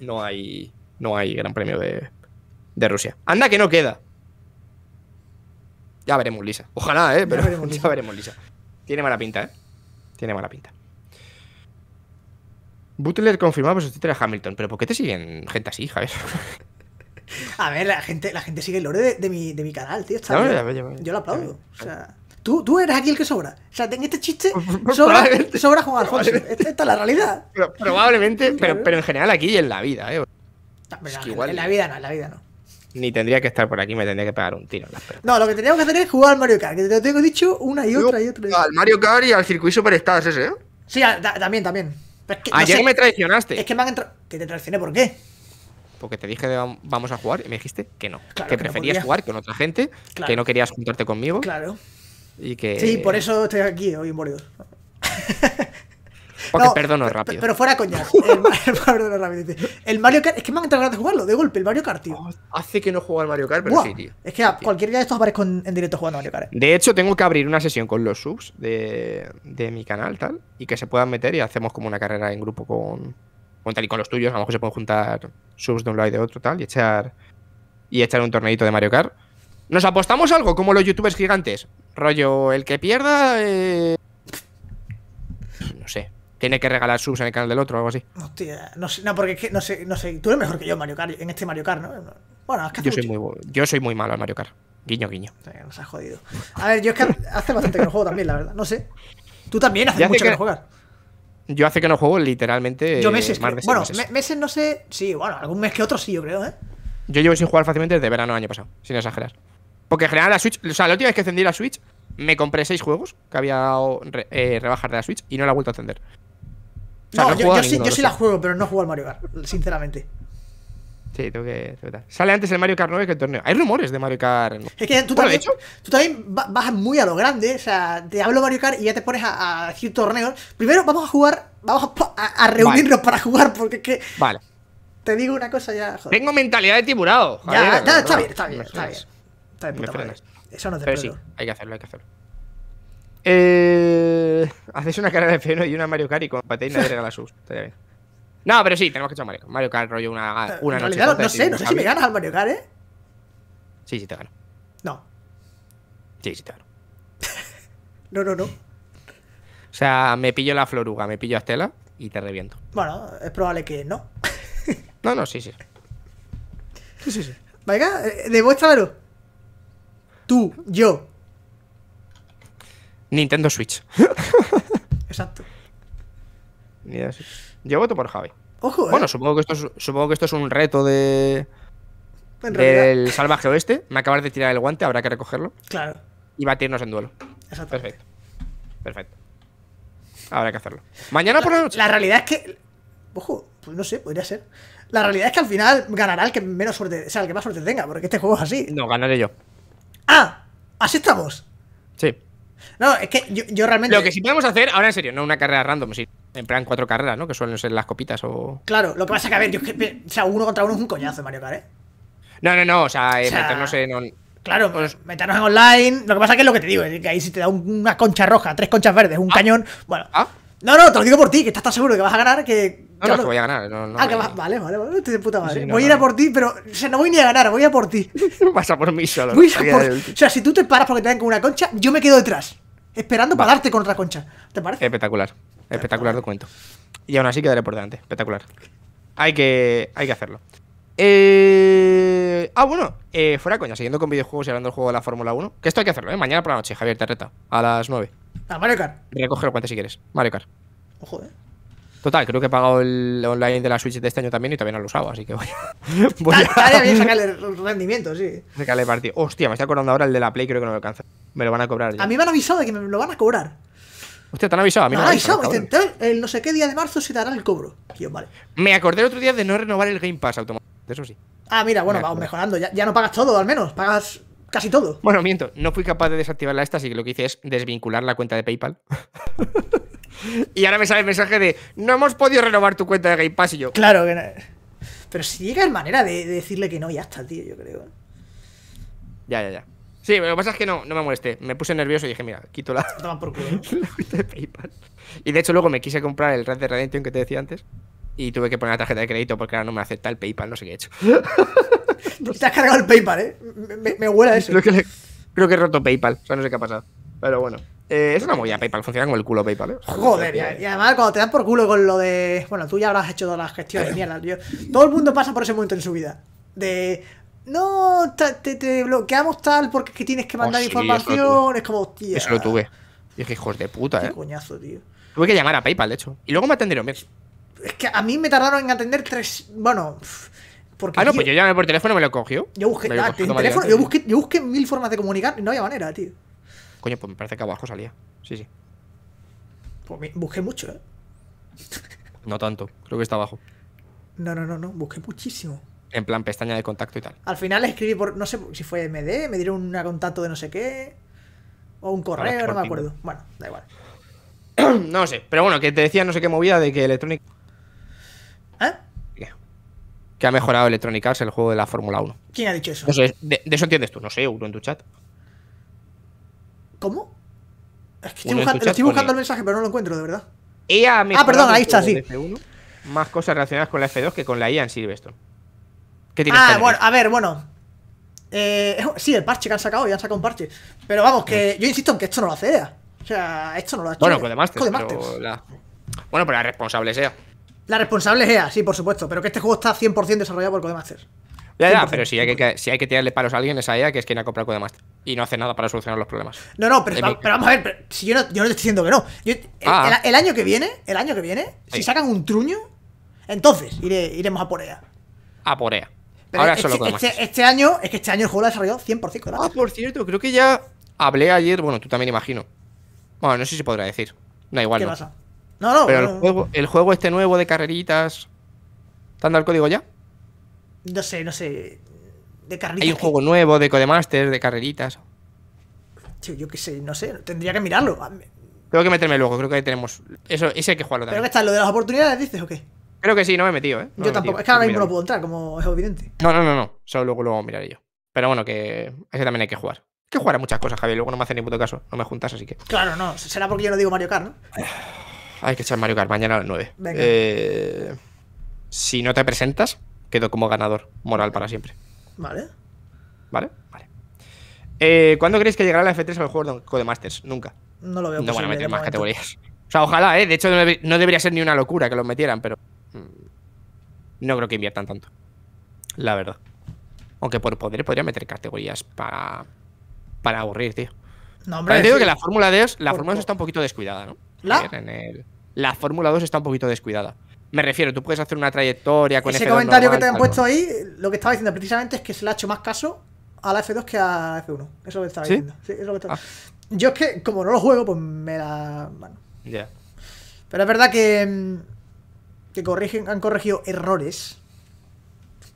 no hay no hay Gran Premio de, de Rusia. Anda que no queda. Ya veremos, Lisa. Ojalá, ¿eh? Pero ya veremos, Lisa. Tiene mala pinta, ¿eh? Tiene mala pinta. Butler confirmaba su título de Hamilton. ¿Pero por qué te siguen gente así, Javier? a ver, la gente, la gente sigue el lore de, mi, de mi, canal, tío. yo lo aplaudo. O sea, tú, tú, eres aquí el que sobra. O sea, en este chiste sobra, sobra Juan Alfonso. Este, esta, es la realidad. probablemente, pero, pero en general aquí y en la vida, ¿eh? es en la vida no, en la vida no ni tendría que estar por aquí, me tendría que pegar un tiro. En las no, lo que teníamos que hacer es jugar al Mario Kart, que te lo tengo dicho una y otra y otra. Al Mario Kart y al circuito Superstars ese, ¿eh? Sí, también, también. Ayer ah, me traicionaste. Es que me han entrado. ¿Que te traicioné por qué? Porque te dije vamos a jugar y me dijiste que no. que, preferías jugar con otra gente, que no querías juntarte conmigo. Claro. Y que. Sí, por eso estoy aquí hoy en Porque perdono rápido. Pero fuera coñas. El, El Mario Kart. Es que me han entrado ganas de jugarlo, de golpe, el Mario Kart, tío. Ah, hace que no juego al Mario Kart, pero sí, tío. Es que a cualquier día de estos aparezco en, directo jugando a Mario Kart. De hecho, tengo que abrir una sesión con los subs de, de mi canal, tal, y que se puedan meter y hacemos como una carrera en grupo con, con tal y con los tuyos. A lo mejor se pueden juntar subs de un lado y de otro, tal, y echar. Y echar un torneito de Mario Kart. ¿Nos apostamos algo como los youtubers gigantes? Rollo, el que pierda. Eh, no sé tiene que regalar subs en el canal del otro o algo así. Hostia, no sé, no, porque es que no sé, no sé. Tú eres mejor que yo Mario Kart, en este Mario Kart, ¿no? Bueno, es que yo soy, muy, yo soy muy malo al Mario Kart. Guiño, guiño. Nos ha jodido. A ver, yo es que hace bastante que no juego también, la verdad. No sé. Tú también haces hace mucho que, no juegas. Yo hace que no juego literalmente. Yo meses. bueno, meses. no sé. Sí, bueno, algún mes que otro sí, yo creo, ¿eh? Yo llevo sin jugar fácilmente desde verano año pasado, sin exagerar. Porque en general la Switch. O sea, la última vez que encendí la Switch, me compré seis juegos que había eh, rebajas de la Switch y no la he vuelto a encender no, yo, sí, yo sí, la juego, pero no juego al Mario Kart, sinceramente. Sí, tengo que Sale antes el Mario Kart 9 que el torneo. Hay rumores de Mario Kart. Es que tú también, tú también vas muy a lo grande. O sea, te hablo Mario Kart y ya te pones a, decir torneos. Primero vamos a jugar, vamos a, reunirnos para jugar, porque es que. Vale. Te digo una cosa ya. Tengo mentalidad de tiburado. ya, ya, está bien, está bien, está bien. Está bien, Eso no te Pero sí, hay que hacerlo, hay que hacerlo. Eh, Haces una cara de feo y una Mario Kart y con la y nadie la sus. No, pero sí, tenemos que echar Mario Kart. Mario Kart, rollo, una, eh, una noche. no sé, no sé si me ganas al Mario Kart, ¿eh? Sí, sí te gano. No. Sí, sí te gano. no, no, no. O sea, me pillo la floruga, me pillo a Estela y te reviento. Bueno, es probable que no. no, no, sí, sí. Sí, sí, sí. Venga, eh, demuéstramelo. Tú, yo, Nintendo Switch. Exacto. Yo voto por Javi. Ojo, ¿eh? Bueno, supongo, que esto es, supongo que esto es un reto de. Del salvaje oeste. Me acabas de tirar el guante, habrá que recogerlo. Claro. Y batirnos en duelo. Exacto. Perfecto. Perfecto. Habrá que hacerlo. Mañana por la noche. La realidad es que. Ojo, pues no sé, podría ser. La realidad es que al final ganará el que menos suerte. O sea, el que más suerte tenga, porque este juego es así. No, ganaré yo. ¡Ah! ¡Así estamos! Sí. No, es que yo, yo, realmente. Lo que sí podemos hacer, ahora en serio, no una carrera random, sí. En plan cuatro carreras, ¿no? Que suelen ser las copitas o. Claro, lo que pasa es que, a ver, yo es que, o sea, uno contra uno es un coñazo Mario Kart, ¿eh? No, no, no, o sea, eh, meternos en. Claro, pues-, pues, meternos en online. Lo que pasa es que es lo que te digo, es que ahí si te da una concha roja, tres conchas verdes, un ah. cañón. Bueno. Ah. No, no, te lo digo por ti, que estás tan seguro que vas a ganar que. No, no, que voy a ganar. No, no, ah, Vale, vale, Estoy de puta madre. voy a ir a por ti, pero. O sea, no voy ni a ganar, voy a por ti. vas a por mí solo. O sea, si tú te paras porque te dan con una concha, yo me quedo detrás. Esperando para darte con otra concha. ¿Te parece? Espectacular. Espectacular cuento Y aún así quedaré por delante. Espectacular. Hay que. Hay que hacerlo. Eh... Ah, bueno, eh, fuera coña, siguiendo con videojuegos y hablando del juego de la Fórmula 1. Que esto hay que hacerlo, ¿eh? Mañana por la noche, Javier, te A las 9. Ah, Mario Kart. a el cuánto si quieres. Mario Kart. Ojo, eh. Total, creo que he pagado el online de la Switch de este año también y también no lo he usado, así que voy, voy a... Dale, sacarle rendimiento, sí. Sacarle partido. Hostia, me estoy acordando ahora el de la Play, creo que no me alcanza. Me lo van a cobrar. Ya. A mí me han avisado de que me lo van a cobrar. Hostia, te han avisado, a mí me, me han avisado. el no sé qué día de marzo se dará el cobro. vale. Me acordé el otro día de no renovar el Game Pass automático, eso sí. Ah, mira, bueno, vamos mejorando. Ya, ya no pagas todo, al menos. Pagas Casi todo. Bueno, miento, no fui capaz de desactivarla esta, así que lo que hice es desvincular la cuenta de PayPal. y ahora me sale el mensaje de no hemos podido renovar tu cuenta de Game Pass y yo. Claro que no. Pero si llega el manera de, decirle que no, ya está, tío, yo creo. Ya, ya, ya. Sí, lo que pasa es que no, no me molesté. Me puse nervioso y dije, mira, quito la, la cuenta de PayPal. Y de hecho luego me quise comprar el Red de Redemption que te decía antes y tuve que poner la tarjeta de crédito porque ahora no me acepta el PayPal, no sé qué he hecho. Te has cargado el PayPal, ¿eh? Me, me huele eso. Creo que, he roto PayPal. O sea, no sé qué ha pasado. Pero bueno. Eh, es una movida PayPal, funciona como el culo PayPal, ¿eh? Joder, y además cuando te dan por culo con lo de. Bueno, tú ya habrás hecho todas las gestiones, mierda. todo el mundo pasa por ese momento en su vida. De. No, te, bloqueamos tal porque es que tienes que mandar oh, información. Es como, hostia. Eso lo tuve. Y es hijos de puta, ¿eh? Qué coñazo, tío. Tuve que llamar a PayPal, de hecho. Y luego me atendieron bien. Es que a mí me tardaron en atender tres. Bueno, ah, no, pues yo llamé por teléfono y me lo cogió. Yo busqué, ah, teléfono, yo, busqué, mil formas de comunicar y no había manera, tío. Coño, pues me parece que abajo salía. Sí, sí. Pues busqué mucho, ¿eh? No tanto, creo que está abajo. No, no, no, no, busqué muchísimo. En plan pestaña de contacto y tal. Al final escribí por, no sé si fue MD, me dieron un contacto de no sé qué. O un correo, no, me acuerdo. Bueno, da igual. no sé, pero bueno, que te decía no sé qué movida de que Electronic. ¿Eh? que ha mejorado Electronic Arts el juego de la Fórmula 1. ¿Quién ha dicho eso? de, eso entiendes tú, no sé, uno en tu chat. ¿Cómo? Es que estoy buscando, el mensaje, pero no lo encuentro, de verdad. ah, perdón, ahí está, sí. más cosas relacionadas con la F2 que con la IA e en Silverstone. ¿Qué tienes Ah, bueno, a ver, bueno. Eh, sí, el parche que han sacado, ya han sacado un parche. Pero vamos, que yo insisto en que esto no lo hace e O sea, esto no lo ha hecho. Bueno, e con demás. Bueno, pero la responsable sea. La responsable es EA, sí, por supuesto, pero que este juego está 100% desarrollado por Codemasters. Ya, ya, pero si hay, que, hay que tirarle palos a alguien, es a e que es quien ha comprado Codemaster. Y no hace nada para solucionar los problemas. No, no, pero, vamos a ver, si yo no, te estoy diciendo que no. Ah. el, año que viene, el año que viene, si sacan un truño, entonces iremos a Porea. A por e Ahora solo este, este, año, es que este año el juego lo ha desarrollado 100%. ¿verdad? Ah, por cierto, creo que ya hablé ayer, bueno, tú también imagino. Bueno, no sé si podrá decir. Da igual. ¿Qué pasa? No, no. Pero no, el, juego, el juego este nuevo de carreritas. dando el código ya? No sé, no sé. De carreritas. Hay un juego nuevo de Codemasters, de carreritas. Tío, yo qué sé, no sé. Tendría que mirarlo. Tengo que meterme luego, creo que ahí tenemos. Eso, ese hay que jugarlo también. ¿Pero que está? ¿Lo de las oportunidades dices o qué? Creo que sí, no me he metido, ¿eh? yo tampoco. Es que ahora mismo no puedo entrar, como es evidente. No, no, no, no. Solo luego lo miraré yo. Pero bueno, que ese también hay que jugar. Hay que jugar a muchas cosas, Javier. Luego no me hace ni puto caso. No me juntas, así que. Claro, no. Será porque yo no digo Mario Kart, ¿no? Hay que echar Mario Kart mañana a las 9. Eh, si no te presentas, quedo como ganador moral para siempre. Vale. Vale, eh, ¿Cuándo creéis que llegará la F3 al juego de Masters? Nunca. No lo veo No van a meter más categorías. O sea, ojalá, ¿eh? De hecho, no debería ser ni una locura que los metieran, pero. Mm, no creo que inviertan tanto. La verdad. Aunque por poder podría meter categorías para. Para aburrir, tío. No, hombre. que la fórmula de la fórmula está un poquito descuidada, ¿no? ¿La? En el la Fórmula 2 está un poquito descuidada. Me refiero, tú puedes hacer una trayectoria con Ese comentario que te han puesto ahí, lo que estaba diciendo precisamente es que se le ha hecho más caso a la F2 que a la F1. Eso es lo que estaba diciendo. Ah. Yo es que, como no lo juego, pues me la. Bueno. Ya. Pero es verdad que. Mm, que corrigen, han corregido errores.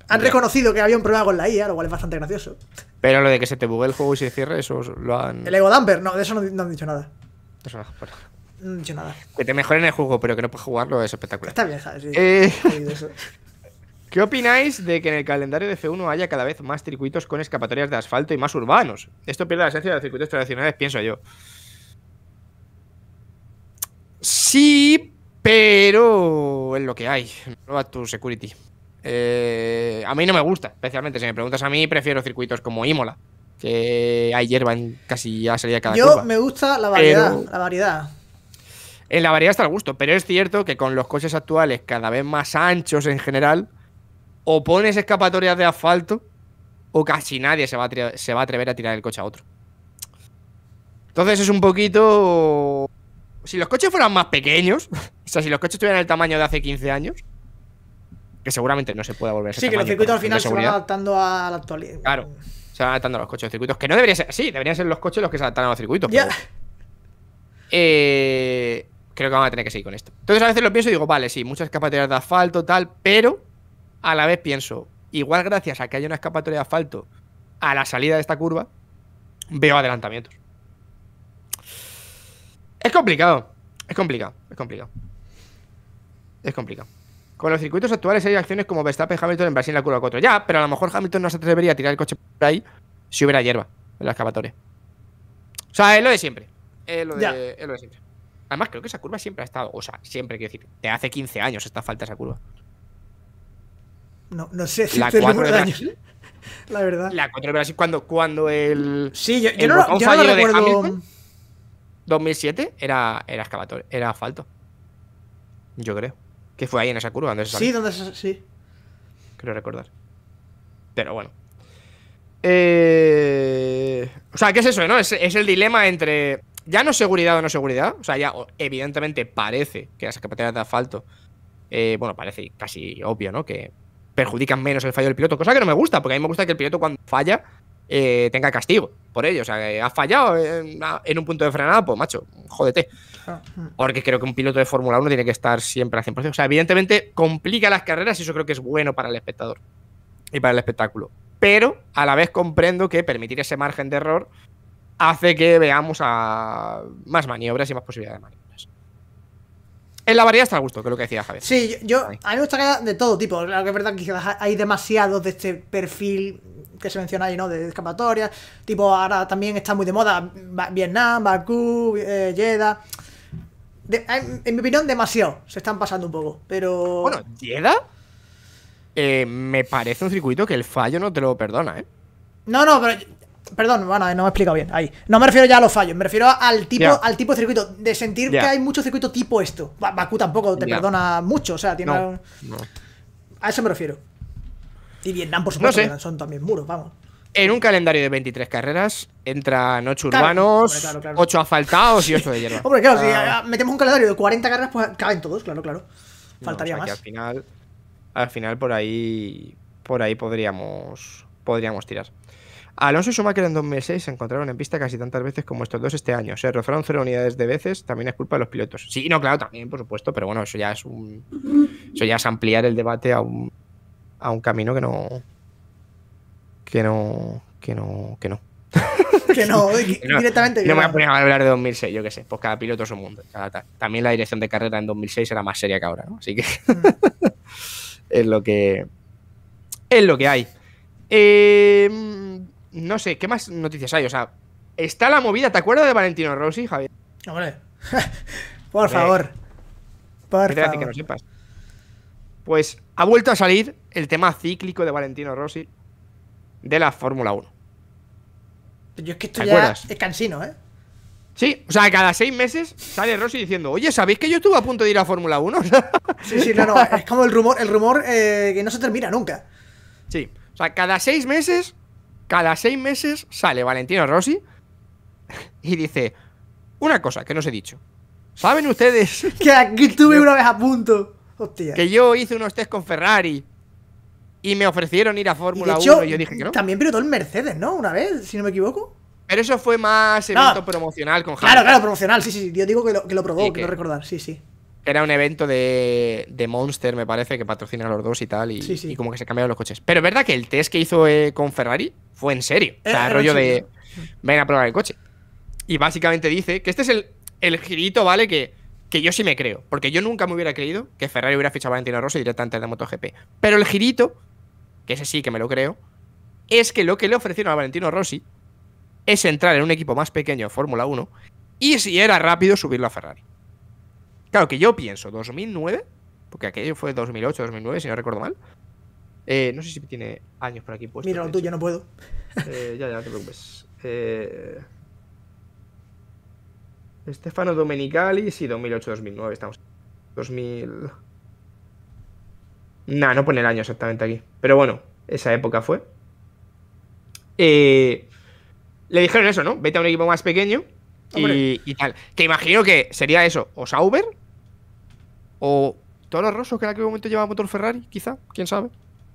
Han reconocido que había un problema con la IA, lo cual es bastante gracioso. Pero lo de que se te bugue el juego y se cierre, eso lo han. El Ego Dumper, no, de eso no, han dicho nada. Eso no, no nada. Que te mejoren el juego, pero que no puedes jugarlo es espectacular. Está vieja Sí, eh, ¿Qué opináis de que en el calendario de F1 haya cada vez más circuitos con escapatorias de asfalto y más urbanos? Esto pierde la esencia de los circuitos tradicionales, pienso yo. Sí, pero es lo que hay. No a tu security. Eh, a mí no me gusta, especialmente. Si me preguntas a mí, prefiero circuitos como Imola, que hay hierba en casi ya salida cada Yo me gusta la variedad, la variedad. En la variedad está al gusto, pero es cierto que con los coches actuales cada vez más anchos en general, o pones escapatorias de asfalto, o casi nadie se va a, se va a atrever a tirar el coche a otro. Entonces es un poquito... Si los coches fueran más pequeños, o sea, si los coches tuvieran el tamaño de hace 15 años, que seguramente no se pueda volver a Sí, que los circuitos al final se van adaptando a la actualidad. Claro, se van adaptando a los coches, de circuitos, que no debería ser así, deberían ser los coches los que se adaptan a los circuitos. Ya. Eh creo que vamos a tener que seguir con esto. Entonces a veces lo pienso y digo, vale, sí, muchas escapatorias de asfalto, tal, pero a la vez pienso, igual gracias a que haya una escapatoria de asfalto a la salida de esta curva, veo adelantamientos. Es complicado, es complicado, es complicado. Es complicado. Con los circuitos actuales hay acciones como Verstappen Hamilton en Brasil en la curva 4. Ya, pero a lo mejor Hamilton no se atrevería a tirar el coche por ahí si hubiera hierba en la escapatoria. O sea, es lo de siempre. es lo de siempre. Además, creo que esa curva siempre ha estado. O sea, siempre, quiero decir, te hace 15 años esta falta esa curva. No, no sé si la 4 de Brasil, La verdad. La 4 de Brasil, cuando, cuando el. Sí, yo, no, no lo recuerdo. 2007 era, era era asfalto. Yo creo. Que fue ahí en esa curva donde se Sí, donde se, sí. Creo recordar. Pero bueno. Eh... o sea, ¿qué es eso, no? Es, es el dilema entre ya no seguridad o no seguridad, o sea, ya evidentemente parece que las capacidades de asfalto, eh, bueno, parece casi obvio, ¿no? Que perjudican menos el fallo del piloto, cosa que no me gusta, porque a mí me gusta que el piloto cuando falla eh, tenga castigo por ello. O sea, eh, ha fallado en, un punto de frenada, pues macho, jódete. Ah. Porque creo que un piloto de Fórmula 1 tiene que estar siempre al 100%. O sea, evidentemente complica las carreras y eso creo que es bueno para el espectador y para el espectáculo. Pero a la vez comprendo que permitir ese margen de error hace que veamos a más maniobras y más posibilidades de maniobras. En la variedad está al gusto, que es lo que decía Javier. Sí, yo, a mí me gusta de todo tipo. que es verdad que hay demasiados de este perfil que se menciona ahí, ¿no? De escapatorias Tipo, ahora también está muy de moda Vietnam, Bakú, eh, en, mi opinión, demasiado. Se están pasando un poco, pero... Bueno, Jeddah eh, me parece un circuito que el fallo no te lo perdona, ¿eh? No, no, pero Perdón, no me he explicado bien. Ahí. No me refiero ya a los fallos, me refiero al tipo, al tipo de circuito. De sentir que hay mucho circuito tipo esto. Baku tampoco te perdona mucho, o sea, tiene. A eso me refiero. Y Vietnam, por supuesto, son también muros, vamos. En un calendario de 23 carreras entran 8 urbanos, 8 asfaltados y 8 de hierro Hombre, claro, si ah. metemos un calendario de 40 carreras, pues caben todos, claro, claro. Faltaría más. al final, al final por ahí, por ahí podríamos, podríamos tirar. Alonso y Schumacher en 2006 se encontraron en pista casi tantas veces como estos dos este año. Se rozaron cero unidades de veces, también es culpa de los pilotos. Sí, no, claro, también, por supuesto, pero bueno, eso ya es un. Eso ya es ampliar el debate a un, camino que no. Que no. Que no. Que no. que no, directamente. No, me voy a poner a hablar de 2006, yo qué sé, pues cada piloto es un mundo. también la dirección de carrera en 2006 era más seria que ahora, ¿no? Así que. Mm. es lo que. Es lo que hay. Eh no sé, ¿qué más noticias hay? O sea, está la movida. ¿Te acuerdas de Valentino Rossi, Javier? Hombre. Por favor. Por Pues ha vuelto a salir el tema cíclico de Valentino Rossi de la Fórmula 1. Pero yo es que esto ya es cansino, ¿eh? Sí, o sea, cada seis meses sale Rossi diciendo, oye, ¿sabéis que yo estuve a punto de ir a Fórmula 1? sí, sí, no, no, es como el rumor, el rumor eh, que no se termina nunca. Sí, o sea, cada seis meses cada seis meses sale Valentino Rossi y dice una cosa que no os he dicho. ¿Saben ustedes? que aquí estuve una vez a punto. Hostia. Que yo hice unos test con Ferrari y me ofrecieron ir a Fórmula 1 y yo dije que no. También pero el Mercedes, ¿no? Una vez, si no me equivoco. Pero eso fue más evento promocional con Claro, claro, promocional, sí, sí. Yo digo que lo, que probó, que... quiero recordar, sí, sí. Era un evento de, Monster, me parece, que patrocina a los dos y tal, y, como que se cambiaron los coches. Pero es verdad que el test que hizo eh, con Ferrari fue en serio. O sea, rollo de, ven a probar el coche. Y básicamente dice que este es el, girito, ¿vale? Que, que yo sí me creo. Porque yo nunca me hubiera creído que Ferrari hubiera fichado a Valentino Rossi directamente de MotoGP. Pero el girito, que ese sí que me lo creo, es que lo que le ofrecieron a Valentino Rossi es entrar en un equipo más pequeño, de Fórmula 1, y si era rápido, subirlo a Ferrari. Claro que yo pienso, 2009, porque aquello fue 2008, 2009, si no recuerdo mal. Eh, no sé si tiene años por aquí puesto. Mira lo tuyo, no puedo. Eh, ya, ya, no te preocupes. Eh... Estefano Domenicali, sí, 2008-2009, estamos. 2000. Nah, no pone el año exactamente aquí. Pero bueno, esa época fue. Eh, le dijeron eso, ¿no? Vete a un equipo más pequeño y, y, tal. Que imagino que sería eso, o Sauber o todos los rosos que en aquel momento llevaba motor Ferrari, quizá, quién sabe.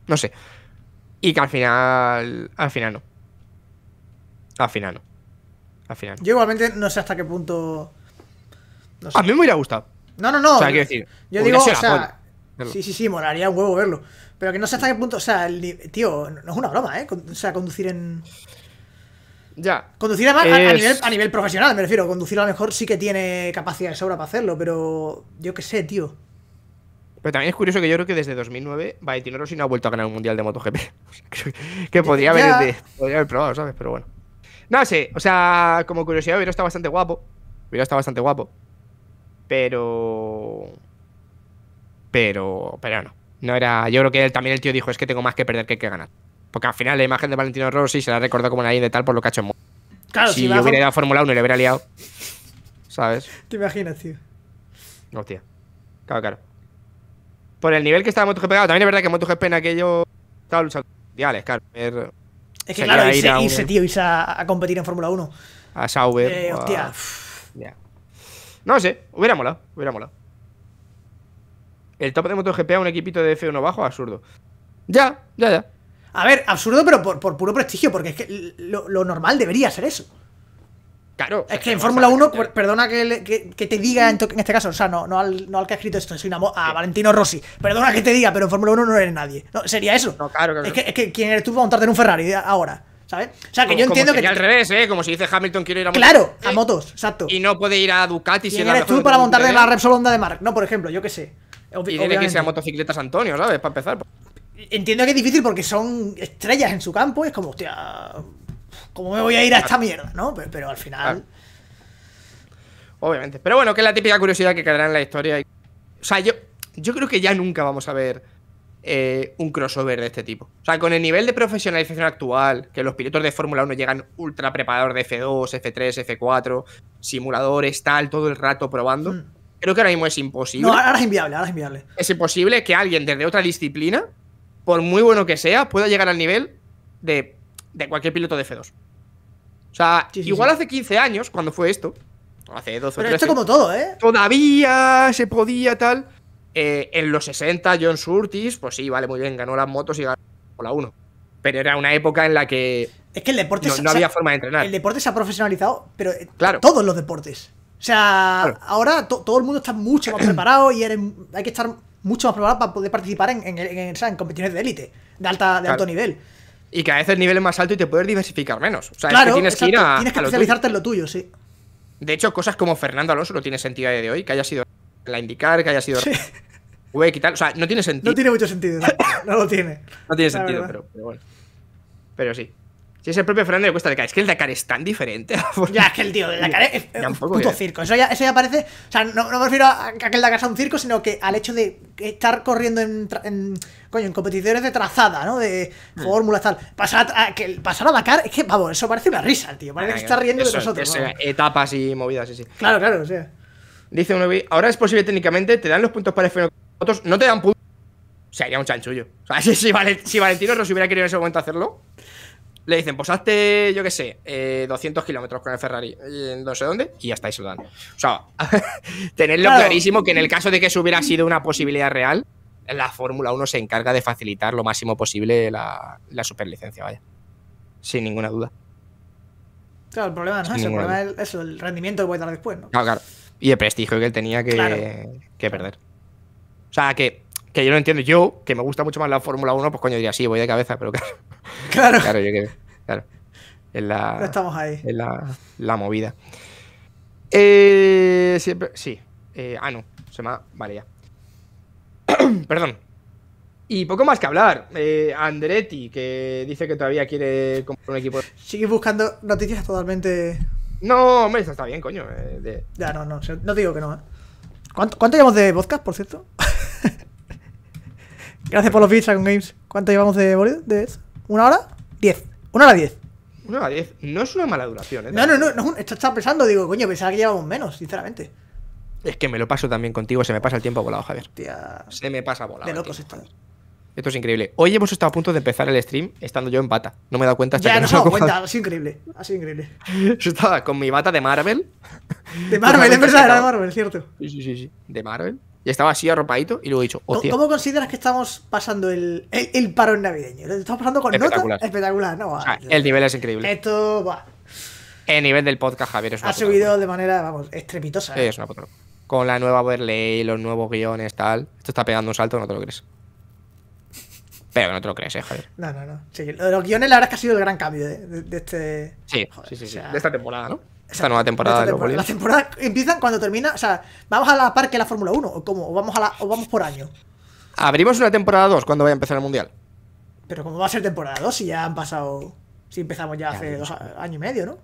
No sé. Y que al final. Al final no. Al final no. Al final. Yo igualmente no sé hasta qué punto. A mí me hubiera gustado. No, no, no. quiero decir. Yo digo, o sea. Sí, sí, sí, moraría un huevo verlo. Pero que no sé hasta qué punto. O sea, tío, no es una broma, ¿eh? O sea, conducir en. Conducir a, nivel, profesional, me refiero. Conducir a lo mejor sí que tiene capacidad de sobra para hacerlo, pero yo qué sé, tío. Pero también es curioso que yo creo que desde 2009 Valentino Rossi no ha vuelto a ganar un mundial de MotoGP. que podría haber, podría haber probado, ¿sabes? Pero bueno. No sé, o sea, como curiosidad, hubiera estado bastante guapo. Hubiera está bastante guapo. Pero. Pero. Pero no. No era. Yo creo que él, también el tío dijo: es que tengo más que perder que, que ganar. Porque al final la imagen de Valentino Rossi se la ha recordado como nadie de tal por lo que ha hecho en Claro, si, si hubiera ido a Fórmula 1 y le hubiera liado. ¿Sabes? Te imaginas, tío. Hostia. Claro, claro. Por el nivel que estaba MotoGP, también es verdad que MotoGP en aquello estaba luchando mundiales, claro. es que claro, irse, tío, irse a, competir en Fórmula 1. A Sauber. Eh, hostia. Ya. No sé, hubiera molado, hubiera molado. El top de MotoGP a un equipito de F1 bajo, absurdo. Ya, ya, ya. A ver, absurdo, pero por, puro prestigio, porque es que lo, normal debería ser eso. Claro. Es que en Fórmula 1, perdona que, te diga en, este caso, o sea, no, al, no al que ha escrito esto, soy a Valentino Rossi. Perdona que te diga, pero en Fórmula 1 no eres nadie. No, sería eso. No, claro, claro. Es que, es que quién eres tú para montarte en un Ferrari ahora. ¿sabes? O sea, que yo entiendo que. al revés, ¿eh? Como si dice Hamilton, quiere ir a motos. Claro, a motos, exacto. Y no puede ir a Ducati si eres tú para montarte en la ¿eh? Repsol Honda de Mark? No, por ejemplo, yo qué sé. y tiene que ser a motocicletas Antonio, ¿sabes? Para empezar entiendo que es difícil porque son estrellas en su campo. es como, hostia, ¿cómo me voy a ir a esta mierda? ¿no? Pero, al final. Obviamente. Pero bueno, que es la típica curiosidad que quedará en la historia. O sea, yo, yo creo que ya nunca vamos a ver eh, un crossover de este tipo. O sea, con el nivel de profesionalización actual, que los pilotos de Fórmula 1 llegan ultra preparados de F2, F3, F4, simuladores, tal, todo el rato probando. Mm. Creo que ahora mismo es imposible. No, ahora es inviable, ahora es inviable. Es imposible que alguien desde otra disciplina por muy bueno que sea, pueda llegar al nivel de, cualquier piloto de F2. O sea, igual hace 15 años, cuando fue esto, hace 12 Pero esto como todo, ¿eh? Todavía se podía tal. Eh, en los 60, John Surtis, pues sí, vale, muy bien, ganó las motos y ganó la 1. Pero era una época en la que. Es que el deporte. No, había forma de entrenar. El deporte se ha profesionalizado, pero. Eh, claro. Todos los deportes. O sea, ahora todo el mundo está mucho más preparado y hay que estar mucho más probable para poder participar en, en, en, competiciones de élite, de, alta, de alto nivel. Y a veces el nivel es más alto y te puedes diversificar menos. O sea, claro, tienes que especializarte en lo tuyo, sí. De hecho, cosas como Fernando Alonso no tiene sentido a día de hoy, que haya sido la indicar, que haya sido. Sí. Weck O sea, no tiene sentido. No tiene mucho sentido. No, lo tiene. no tiene sentido, pero, pero bueno. Pero sí. Si es el propio Fernando de Cuesta de Dakar, es que el Dakar es tan diferente. ya, es que el tío del Dakar es, un puto circo. Eso ya, eso ya parece. O sea, no, me refiero a que el Dakar sea un circo, sino que al hecho de estar corriendo en, en coño, en competiciones de trazada, ¿no? De hmm. fórmula tal. Pasar a, que, Dakar, es que, vamos, eso parece una risa, tío. Parece que ah, está riendo de nosotros. ¿no? etapas y movidas, sí, sí. Claro, claro, o sea. Dice uno, ahora es posible técnicamente, te dan los puntos para el otros no te dan puntos. Sería un chanchullo. O sea, si, si, Valentino se hubiera querido en ese momento hacerlo. Le dicen, pues hazte, yo qué sé, 200 eh, kilómetros con el Ferrari, eh, no sé dónde, y ya estáis sudando O sea, tenerlo clarísimo que en el caso de que eso hubiera sido una posibilidad real, la Fórmula 1 se encarga de facilitar lo máximo posible la, superlicencia, vaya. Sin ninguna duda. Claro, el problema no es el problema es el rendimiento que voy a dar después, ¿no? Claro, claro. Y el prestigio que él tenía que, perder. O sea, que, que yo no entiendo. Yo, que me gusta mucho más la Fórmula 1, pues coño, diría, sí, voy de cabeza, pero claro. Claro. Claro, yo En la, estamos ahí. En la, movida. Eh, siempre, sí. Eh, ah, no. Se me ha... Vale, ya. Perdón. Y poco más que hablar. Eh, Andretti, que dice que todavía quiere comprar un equipo. Sigue buscando noticias totalmente. No, hombre, está bien, coño. Eh, ya, no, no. No digo que no. ¿eh? ¿Cuánto, llevamos de podcast, por cierto? Gracias por los bits, Dragon Games. ¿Cuánto llevamos de, de eso? ¿Una hora? Diez. Una hora diez. Una hora diez. No es una mala duración, ¿eh? No, no, no. no esto estaba pensando, digo, coño, pensaba que llevamos menos, sinceramente. Es que me lo paso también contigo, se me pasa el tiempo volado, Javier. Se me pasa volado. De locos esto. Esto es increíble. Hoy hemos estado a punto de empezar el stream estando yo en bata. No me he dado cuenta hasta ya, no me he dado cuenta. Ha sido increíble. Ha sido increíble. estaba con mi bata de Marvel. De Marvel, de verdad, de Marvel, cierto. Sí, sí, sí. De Marvel y estaba así arropadito y luego he dicho, ¿Cómo consideras que estamos pasando el, el, parón navideño? estamos pasando con espectacular. Nota? Espectacular, ¿no? el nivel es increíble. Esto, va. El nivel del podcast, Javier, es una Ha subido de manera, vamos, estrepitosa. Sí, ¿eh? es una puta Con la nueva overlay, los nuevos guiones, tal. Esto está pegando un salto, no te lo crees. Pero no te lo crees, ¿eh, Javier? No, no, no. Sí, lo los guiones, la verdad es que ha sido el gran cambio de, de, este. Sí, sí, sí, De esta temporada, ¿no? esta nueva temporada de La temporada empiezan cuando termina. O sea, ¿vamos a la par que la Fórmula 1? ¿O vamos, a la, o vamos por año? Abrimos una temporada 2 cuando vaya a empezar el mundial. Pero ¿cómo va a ser temporada 2 si ya han pasado. Si empezamos ya, hace dos años y medio, ¿no?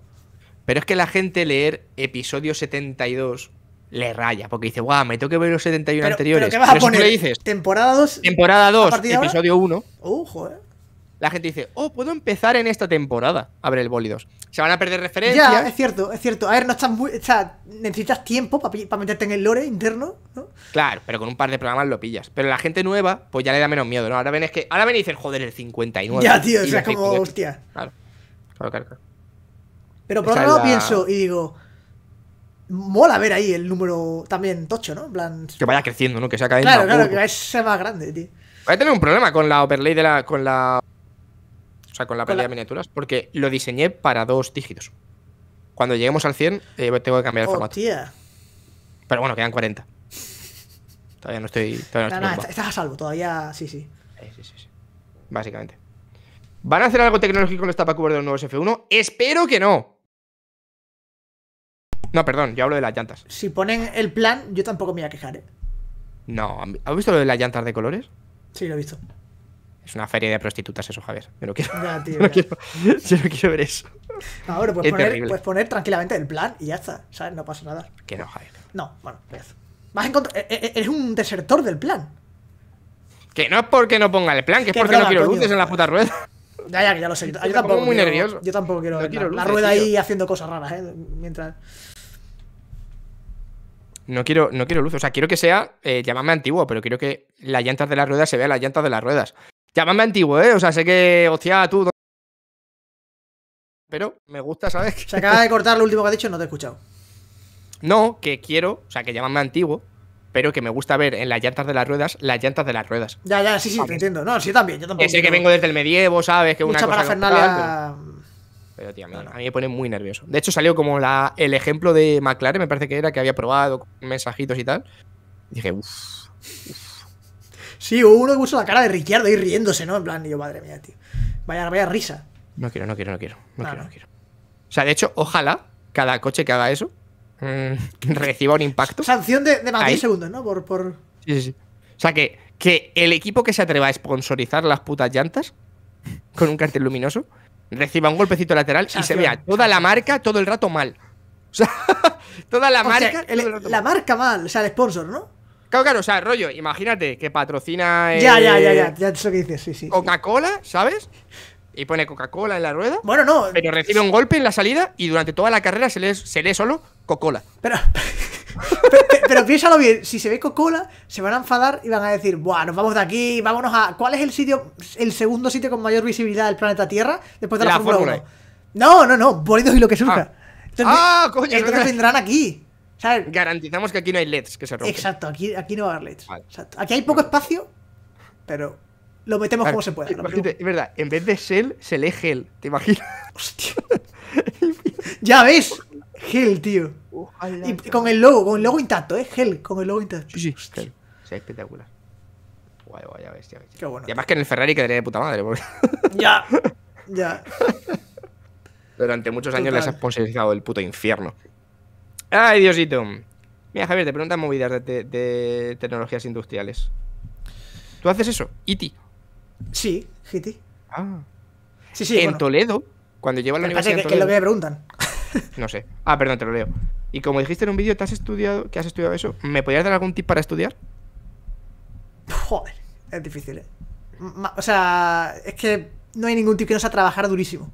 Pero es que la gente leer episodio 72 le raya, porque dice, guau, me tengo que ver los 71 anteriores. ¿Pero qué vas a poner? Dices, temporada 2. Temporada 2, episodio 1. Ojo, uh, joder la gente dice, oh, puedo empezar en esta temporada a ver el bólidos. Se van a perder referencias. Ya, es cierto, es cierto. A ver, no estás muy. O sea, necesitas tiempo para, meterte en el lore interno, ¿no? Claro, pero con un par de programas lo pillas. Pero la gente nueva, pues ya le da menos miedo, ¿no? Ahora ven es que. Ahora ven y dicen, joder, el 59. Ya, tío, o sea, como, hostia. Claro. Claro, claro, Pero por otro lado pienso y digo. Mola ver ahí el número también tocho, ¿no? En plan... Que vaya creciendo, ¿no? Que sea cada vez Claro, claro, que sea más grande, tío. Voy a tener un problema con la overlay de la. con la con la pelea de miniaturas, porque lo diseñé para dos dígitos. Cuando lleguemos al 100, eh, tengo que cambiar el formato. Pero bueno, quedan 40. Todavía no estoy. Todavía no, estás a salvo, todavía. Sí, sí. Básicamente. ¿Van a hacer algo tecnológico con los tapacubos de los nuevos F1? Espero que no. No, perdón, yo hablo de las llantas. Si ponen el plan, yo tampoco me voy a quejar, ¿eh? No, ¿has visto lo de las llantas de colores? Sí, lo he visto. Es una feria de prostitutas eso, Javier. Yo no quiero, no quiero, ver eso. Ahora, pues es poner, pues poner tranquilamente el plan y ya está, ¿sabes? No pasa nada. Que no, Javier. No, bueno, pues. Vas eh, eh, Eres un desertor del plan. Que no es porque no ponga el plan, que es porque no quiero luces en la puta rueda. Ya, ya, que ya lo sé. Yo, tampoco. Muy quiero, nervioso. Yo tampoco quiero, la rueda ahí haciendo cosas raras, ¿eh? Mientras. No quiero, no quiero O sea, quiero que sea, eh, llámame antiguo, pero quiero que las llantas de las ruedas se vean las llantas de las ruedas. Llámame antiguo, ¿eh? O sea, sé que, hostia, tú. Pero me gusta, ¿sabes? Se acaba de cortar lo último que ha dicho, no te he escuchado. No, que quiero, o sea, que llámame antiguo, pero que me gusta ver en las llantas de las ruedas, las llantas de las ruedas. Ya, ya, sí, sí, ah, te entiendo. No, sí, también, yo tampoco. que vengo desde el medievo, ¿sabes? Que una parafernalia... pero... tío, a mí, me pone muy nervioso. De hecho, salió como la, el ejemplo de McLaren, me parece que era, que había probado mensajitos y tal. Dije, uff Sí, hubo uno que puso la cara de Ricciardo ahí riéndose, ¿no? En plan, yo, madre mía, tío. Vaya, risa. No quiero, no quiero, no quiero. quiero, O sea, de hecho, ojalá cada coche que haga eso mm, reciba un impacto. Sanción de, más de segundos, ¿no? Por, por... Sí, sí, sí. O sea, que, que el equipo que se atreva a sponsorizar las putas llantas con un cartel luminoso reciba un golpecito lateral y se vea toda la marca todo el rato mal. O sea, toda la marca. la marca mal, o sea, el sponsor, ¿no? Claro, claro, o sea, rollo, imagínate que patrocina. ya, ya, ya, ya, eso que dices, sí, sí. Coca-Cola, ¿sabes? Y pone Coca-Cola en la rueda. Bueno, no. Pero recibe un golpe en la salida y durante toda la carrera se lee, se solo Coca-Cola. Pero, pero, piénsalo bien, si se ve Coca-Cola, se van a enfadar y van a decir, bueno, nos vamos de aquí, vámonos a. ¿Cuál es el sitio, el segundo sitio con mayor visibilidad del planeta Tierra después de la, Fórmula 1? E. No, no, no, bolidos y lo que surja. Ah, ah coño. Entonces vendrán aquí sea, Garantizamos que aquí no hay LEDs que se rompen. Exacto, aquí, aquí no va a haber LEDs. Exacto. Aquí hay poco espacio, pero lo metemos como se pueda. es verdad, en vez de Shell, se lee Gel, ¿te imaginas? Hostia. ya ves, Gel, tío. y con el logo, con el logo intacto, ¿eh? Gel, con el logo intacto. Sí, sí, espectacular. Guay, guay, ya ves, ya ves. Qué bueno. Y además que en el Ferrari quedaría de puta madre. Porque... ya, ya. Durante muchos años le les has posicionado el puto infierno. Ay, Diosito. Mira, Javier, te preguntan movidas de, tecnologías industriales. ¿Tú haces eso? ¿Iti? E sí, Iti. E ah. Sí, sí. En Toledo, cuando lleva la universidad. que lo que me preguntan. No sé. Ah, perdón, te lo leo. Y como dijiste en un vídeo, ¿te has estudiado, que has estudiado eso? ¿Me podrías dar algún tip para estudiar? Joder, es difícil, ¿eh? O sea, es que no hay ningún tip que no sea trabajar durísimo.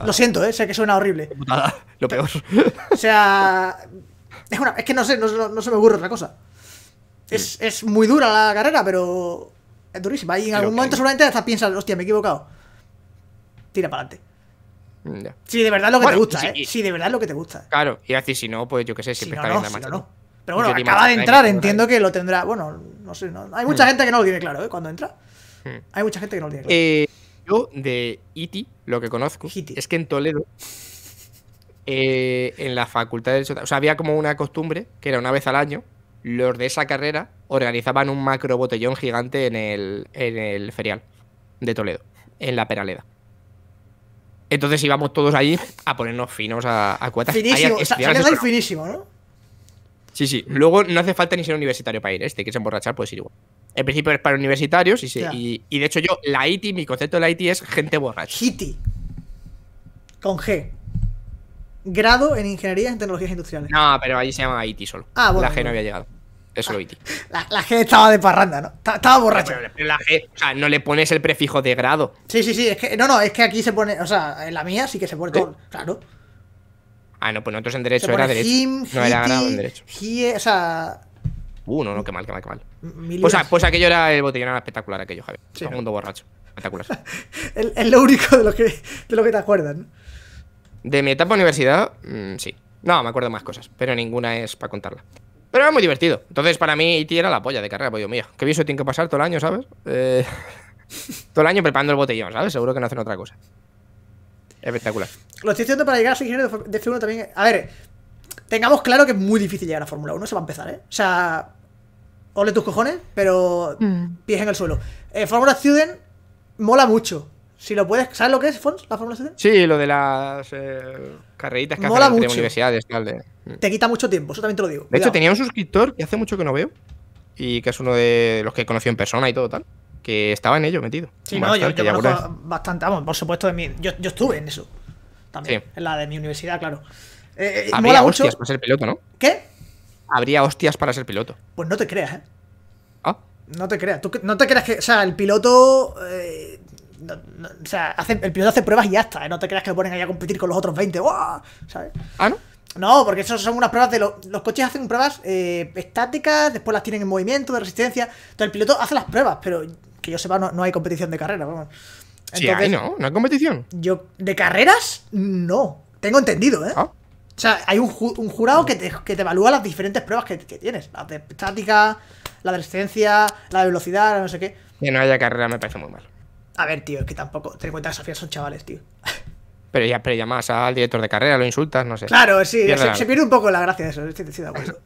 O lo siento, ¿eh? sé que suena horrible. lo peor. O sea, es, una, es que no sé, no, se me ocurre otra cosa. Es, es, muy dura la carrera, pero es durísima. Y en algún momento solamente hasta piensas, hostia, me he equivocado. Tira para adelante. Mm, si de verdad es lo que te gusta, ¿eh? Si de verdad es lo que te gusta. Claro, y así si no, pues yo qué sé, siempre si no, Pero bueno, acaba de entrar, entiendo que lo tendrá. Bueno, no sé, no. Hay mucha mm. gente que no lo tiene claro, ¿eh? Cuando entra. Mm. Hay mucha gente que no lo tiene claro. Eh... Yo de ITI, e lo que conozco, e es que en Toledo, eh, en la facultad de o sea, había como una costumbre, que era una vez al año, los de esa carrera organizaban un macro botellón gigante en el, ferial de Toledo, en la Peraleda. Entonces íbamos todos allí a ponernos finos a, a Finísimo, finísimo, ¿no? Sí, sí. Luego no hace falta ni ser universitario para ir, este, que si quieres emborrachar, puedes ir igual. En principio es para universitarios y, y, de hecho yo, la IT, mi concepto de la IT es gente borracha. HITI. Con G. Grado en Ingeniería en Tecnologías Industriales. No, pero allí se llama IT solo. Ah, bueno, la G no había llegado. Es solo IT. La, G estaba de parranda, ¿no? Estaba borracha. Pero, la G, o sea, no le pones el prefijo de grado. Sí, sí, sí. Es que, no, no, es que aquí se pone, o sea, en la mía sí que se pone todo. Claro. Ah, no, pues nosotros en derecho era derecho. no era grado en derecho. E, o sea, Uh, no, no, qué mal, qué mal, qué mal. Pues, pues, aquello era el botellón, espectacular aquello, Javier. Sí, Todo mundo borracho. Espectacular. es lo único de lo que, lo que te acuerdas, ¿no? De mi etapa de universidad, mm, sí. No, me acuerdo más cosas, pero ninguna es para contarla. Pero era muy divertido. Entonces, para mí, IT era la polla de carrera, pollo mío. mía. Que bien tiene que pasar todo el año, ¿sabes? Eh, todo el año preparando el botellón, ¿sabes? Seguro que no hacen otra cosa. Espectacular. Lo estoy haciendo para llegar a ser ingeniero de F1 también. A ver, tengamos claro que es muy difícil llegar a Fórmula 1, se va a empezar, ¿eh? O sea, ole tus cojones, pero mm. pies en el suelo. Formula eh, Fórmula Student mola mucho. Si lo puedes, ¿sabes lo que es, Fons, la Fórmula Student? Sí, lo de las eh, carreritas que hacen universidades. Tal de... Mm. Te quita mucho tiempo, eso también te lo digo. De hecho, tenía un suscriptor que hace mucho que no veo y que es uno de los que conocí en persona y todo tal, que estaba en ello metido. Sí, no, yo, conozco bastante, vamos, por supuesto, de mi, yo, estuve en eso también, en la de mi universidad, claro. Eh, eh mola mucho. Hostias, para ser ¿no? ¿Qué? habría hostias para ser piloto. Pues no te creas, ¿eh? ¿Ah? No te creas. Tú, no te creas que. O sea, el piloto. Eh, o sea, hace, el piloto hace pruebas y ya está. ¿eh? No te creas que lo ponen ahí a competir con los otros 20. ¿Sabes? ¿Ah, no? No, porque esas son unas pruebas de los coches hacen pruebas eh, estáticas, después las tienen en movimiento, de resistencia. Entonces el piloto hace las pruebas, pero que yo sepa, no, hay competición de carrera. Vamos. sí, ahí ¿no? ¿No hay competición? Yo, ¿De carreras? No. Tengo entendido, ¿eh? ¿Ah? O sea, hay un, jurado que te, que te, evalúa las diferentes pruebas que, tienes. La de estática, la de resistencia, la de velocidad, no sé qué. Que no haya carrera me parece muy mal. A ver, tío, es que tampoco. Ten en cuenta que Sofía son chavales, tío. Pero ya, pero llamas al director de carrera, lo insultas, no sé. Claro, sí, se, pierde un poco la gracia de eso, estoy, de acuerdo.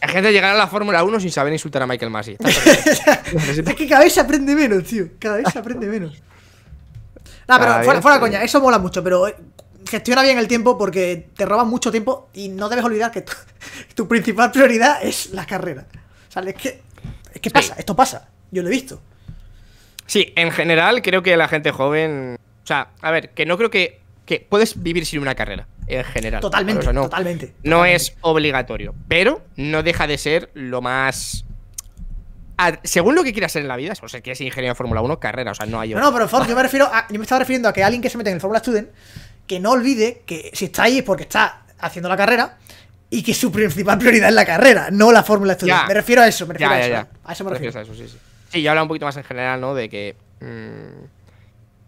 La gente llegará a la Fórmula 1 sin saber insultar a Michael Masi. es que cada vez se aprende menos, tío. Cada vez se aprende menos. Nah, pero fuera, fuera coña, eso mola mucho, pero eh, gestiona bien el tiempo porque te roba mucho tiempo y no debes olvidar que tu, principal prioridad es la carrera. O sea, es que, es que pasa, esto pasa. Yo lo he visto. Sí, en general creo que la gente joven... O sea, a ver, que no creo que... que puedes vivir sin una carrera, en general. Totalmente, no, totalmente. No es obligatorio, pero no deja de ser lo más según lo que quieras hacer en la vida, o sea, quieres ingeniero de Fórmula 1, carrera, o sea, no hay. No, no, pero en yo me refiero a, yo me estaba refiriendo a que alguien que se mete en el Fórmula Student que no olvide que si está ahí es porque está haciendo la carrera y que su principal prioridad es la carrera, no la fórmula estudiante. Me refiero a eso, me refiero a eso. A eso me refiero. A eso, sí, sí. Sí, yo hablo un poquito más en general, ¿no? De que mm,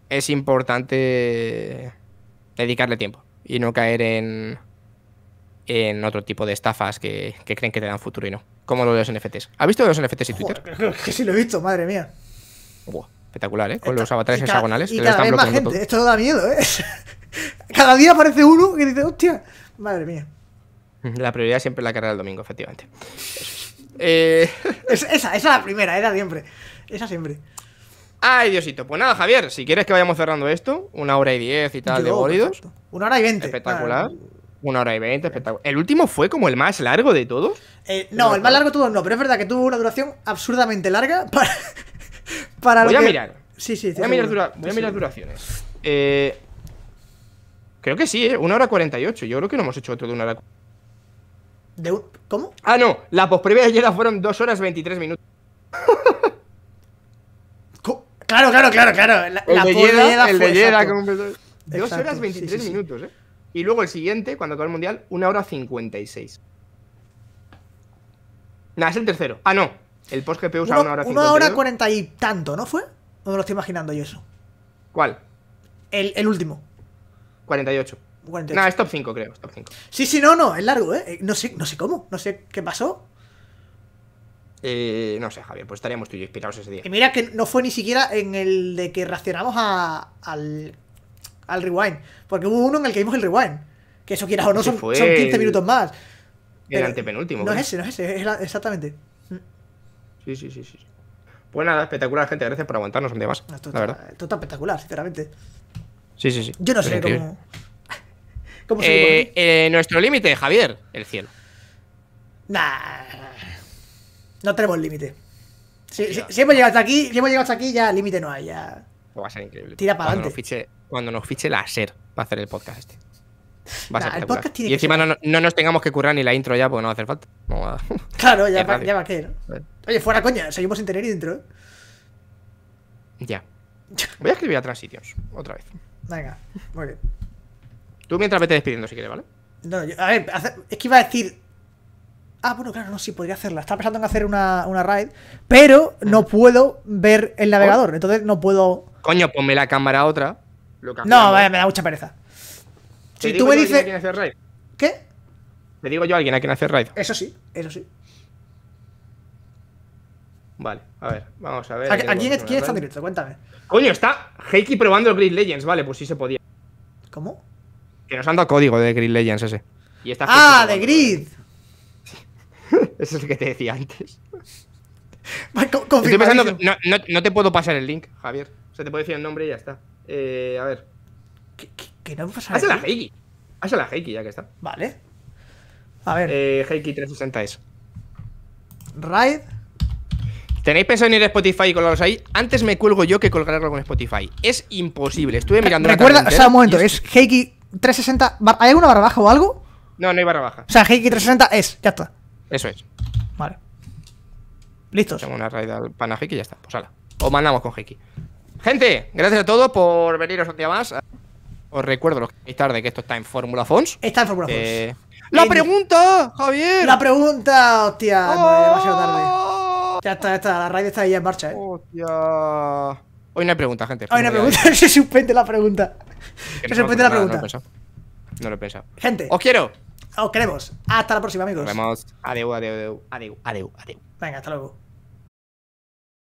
es importante dedicarle tiempo y no caer en, en otro tipo de estafas que, creen que te dan futuro y no. Como lo de los NFTs. ¿Has visto los NFTs y Twitter? que sí lo he visto, madre mía. Buah espectacular, ¿eh? Con los avatares hexagonales. Y cada vez más gente. Esto da miedo, ¿eh? cada día aparece uno que dice, hostia, madre mía. La prioridad siempre es la carrera del domingo, efectivamente. Eh, esa, esa es la primera, era siempre. Esa siempre. Ay, Diosito. Pues nada, Javier, si quieres que vayamos cerrando esto, una hora y diez y tal de bólidos. Una hora y veinte. Espectacular. Una hora y veinte, espectacular. ¿El último fue como el más largo de todos? Eh, no, el más largo de todos no, pero es verdad que tuvo una duración absurdamente larga para, para voy a mirar. Sí, sí, voy a mirar, dura... duraciones. Eh... Creo que sí, ¿eh? 1 hora 48. Yo creo que no hemos hecho otro de 1 hora. ¿De ¿Cómo? Ah, no. La posprevia de ayer fueron 2 horas 23 minutos. claro, claro, claro, claro. La, el la de Yeda, el de 2 horas 23 minutos, ¿eh? Y luego el siguiente, cuando acabó el mundial, 1 hora 56. Nada, es el tercero. Ah, no. El post GP usa una hora Una hora cuarenta y tanto, ¿no fue? No me lo estoy imaginando yo eso. ¿Cuál? El, el último. 48. No, es top 5, creo. Sí, sí, no, no, es largo, ¿eh? ¿eh? No sé, no sé cómo, no sé qué pasó. Eh, no sé, Javier, pues estaríamos tú y yo inspirados ese día. Y mira que no fue ni siquiera en el de que reaccionamos al, al rewind. Porque hubo uno en el que vimos el rewind. Que eso quieras o no, son, 15 minutos más. El antepenúltimo. No es ese, no es ese, exactamente. Sí, sí, sí, sí. Pues nada, espectacular, gente. Gracias por aguantarnos un día más. la verdad. está espectacular, sinceramente. Sí, sí, sí. Yo no sé cómo. ¿Cómo se eh, eh, Nuestro límite, Javier, el cielo. Nah. No tenemos límite. Si, hemos llegado hasta aquí, si hemos llegado hasta aquí, ya límite no hay. Ya... Pues va a ser increíble. Tira para adelante. cuando nos fiche la SER para hacer el podcast este y encima no, nos tengamos que currar ni la intro ya porque no va a hacer falta. Claro, ya, va, ya a Oye, fuera coña, seguimos sin tener intro. ¿eh? Ya. Voy a escribir a Transitions, otra vez. Venga, muy bien. Tú mientras vete despidiendo si quieres, ¿vale? No, a ver, es que iba a decir. Ah, bueno, claro, no, si podría hacerla. Estaba pensando en hacer una, una raid, pero no puedo ver el navegador, oh. entonces no puedo. Coño, ponme la cámara otra. no, me da mucha pereza si tú me dices. ¿Qué? le digo yo a alguien a quien hacer raid. Eso sí, eso sí. Vale, a ver, vamos a ver. ¿A, quién, está en directo? Cuéntame. Coño, está Heiki probando Grid Legends. Vale, pues sí se podía. ¿Cómo? Que nos han dado código de Grid Legends ese. Y ¡Ah, de Grid! Eso es lo que te decía antes. Estoy pensando que no, te puedo pasar el link, Javier. O sea, te puedo decir el nombre y ya está. Eh, a ver. ¿Qué, que no pasa Hazla la Heiki. Hazle la Heiki ya que está. Vale. A ver. Eh, Heiki 360 es. Raid. ¿Tenéis pensado en ir a Spotify y colgaros ahí? Antes me cuelgo yo que colgarlo con Spotify. Es imposible. Estuve mirando Recuerda, o sea, un momento, es Heiki 360. ¿Hay alguna barra baja o algo? No, no hay barra baja. O sea, Heiki 360 es, ya está. Eso es. Vale. Listos. Tengo una raid al pana Heiki y ya está. Pues hala. O mandamos con Heiki. Gente, gracias a todos por veniros un día más. Os recuerdo los que estáis tarde que esto está en Fórmula Fons. Está en Fórmula Fons. Eh, ¡La pregunta, Javier! ¡La pregunta! ¡Hostia! ¡Oh! me tarde. Ya está, ya está. La raid está ahí en marcha, eh. ¡Hostia! Hoy no hay pregunta, gente. Hoy no hay pregunta. se suspende la pregunta. se suspende la pregunta. No lo he pensado. gente. Os quiero. Os queremos. Hasta la próxima, amigos. Nos vemos. Adiós, adiós, adiós Adeu, adiós, Venga, hasta luego.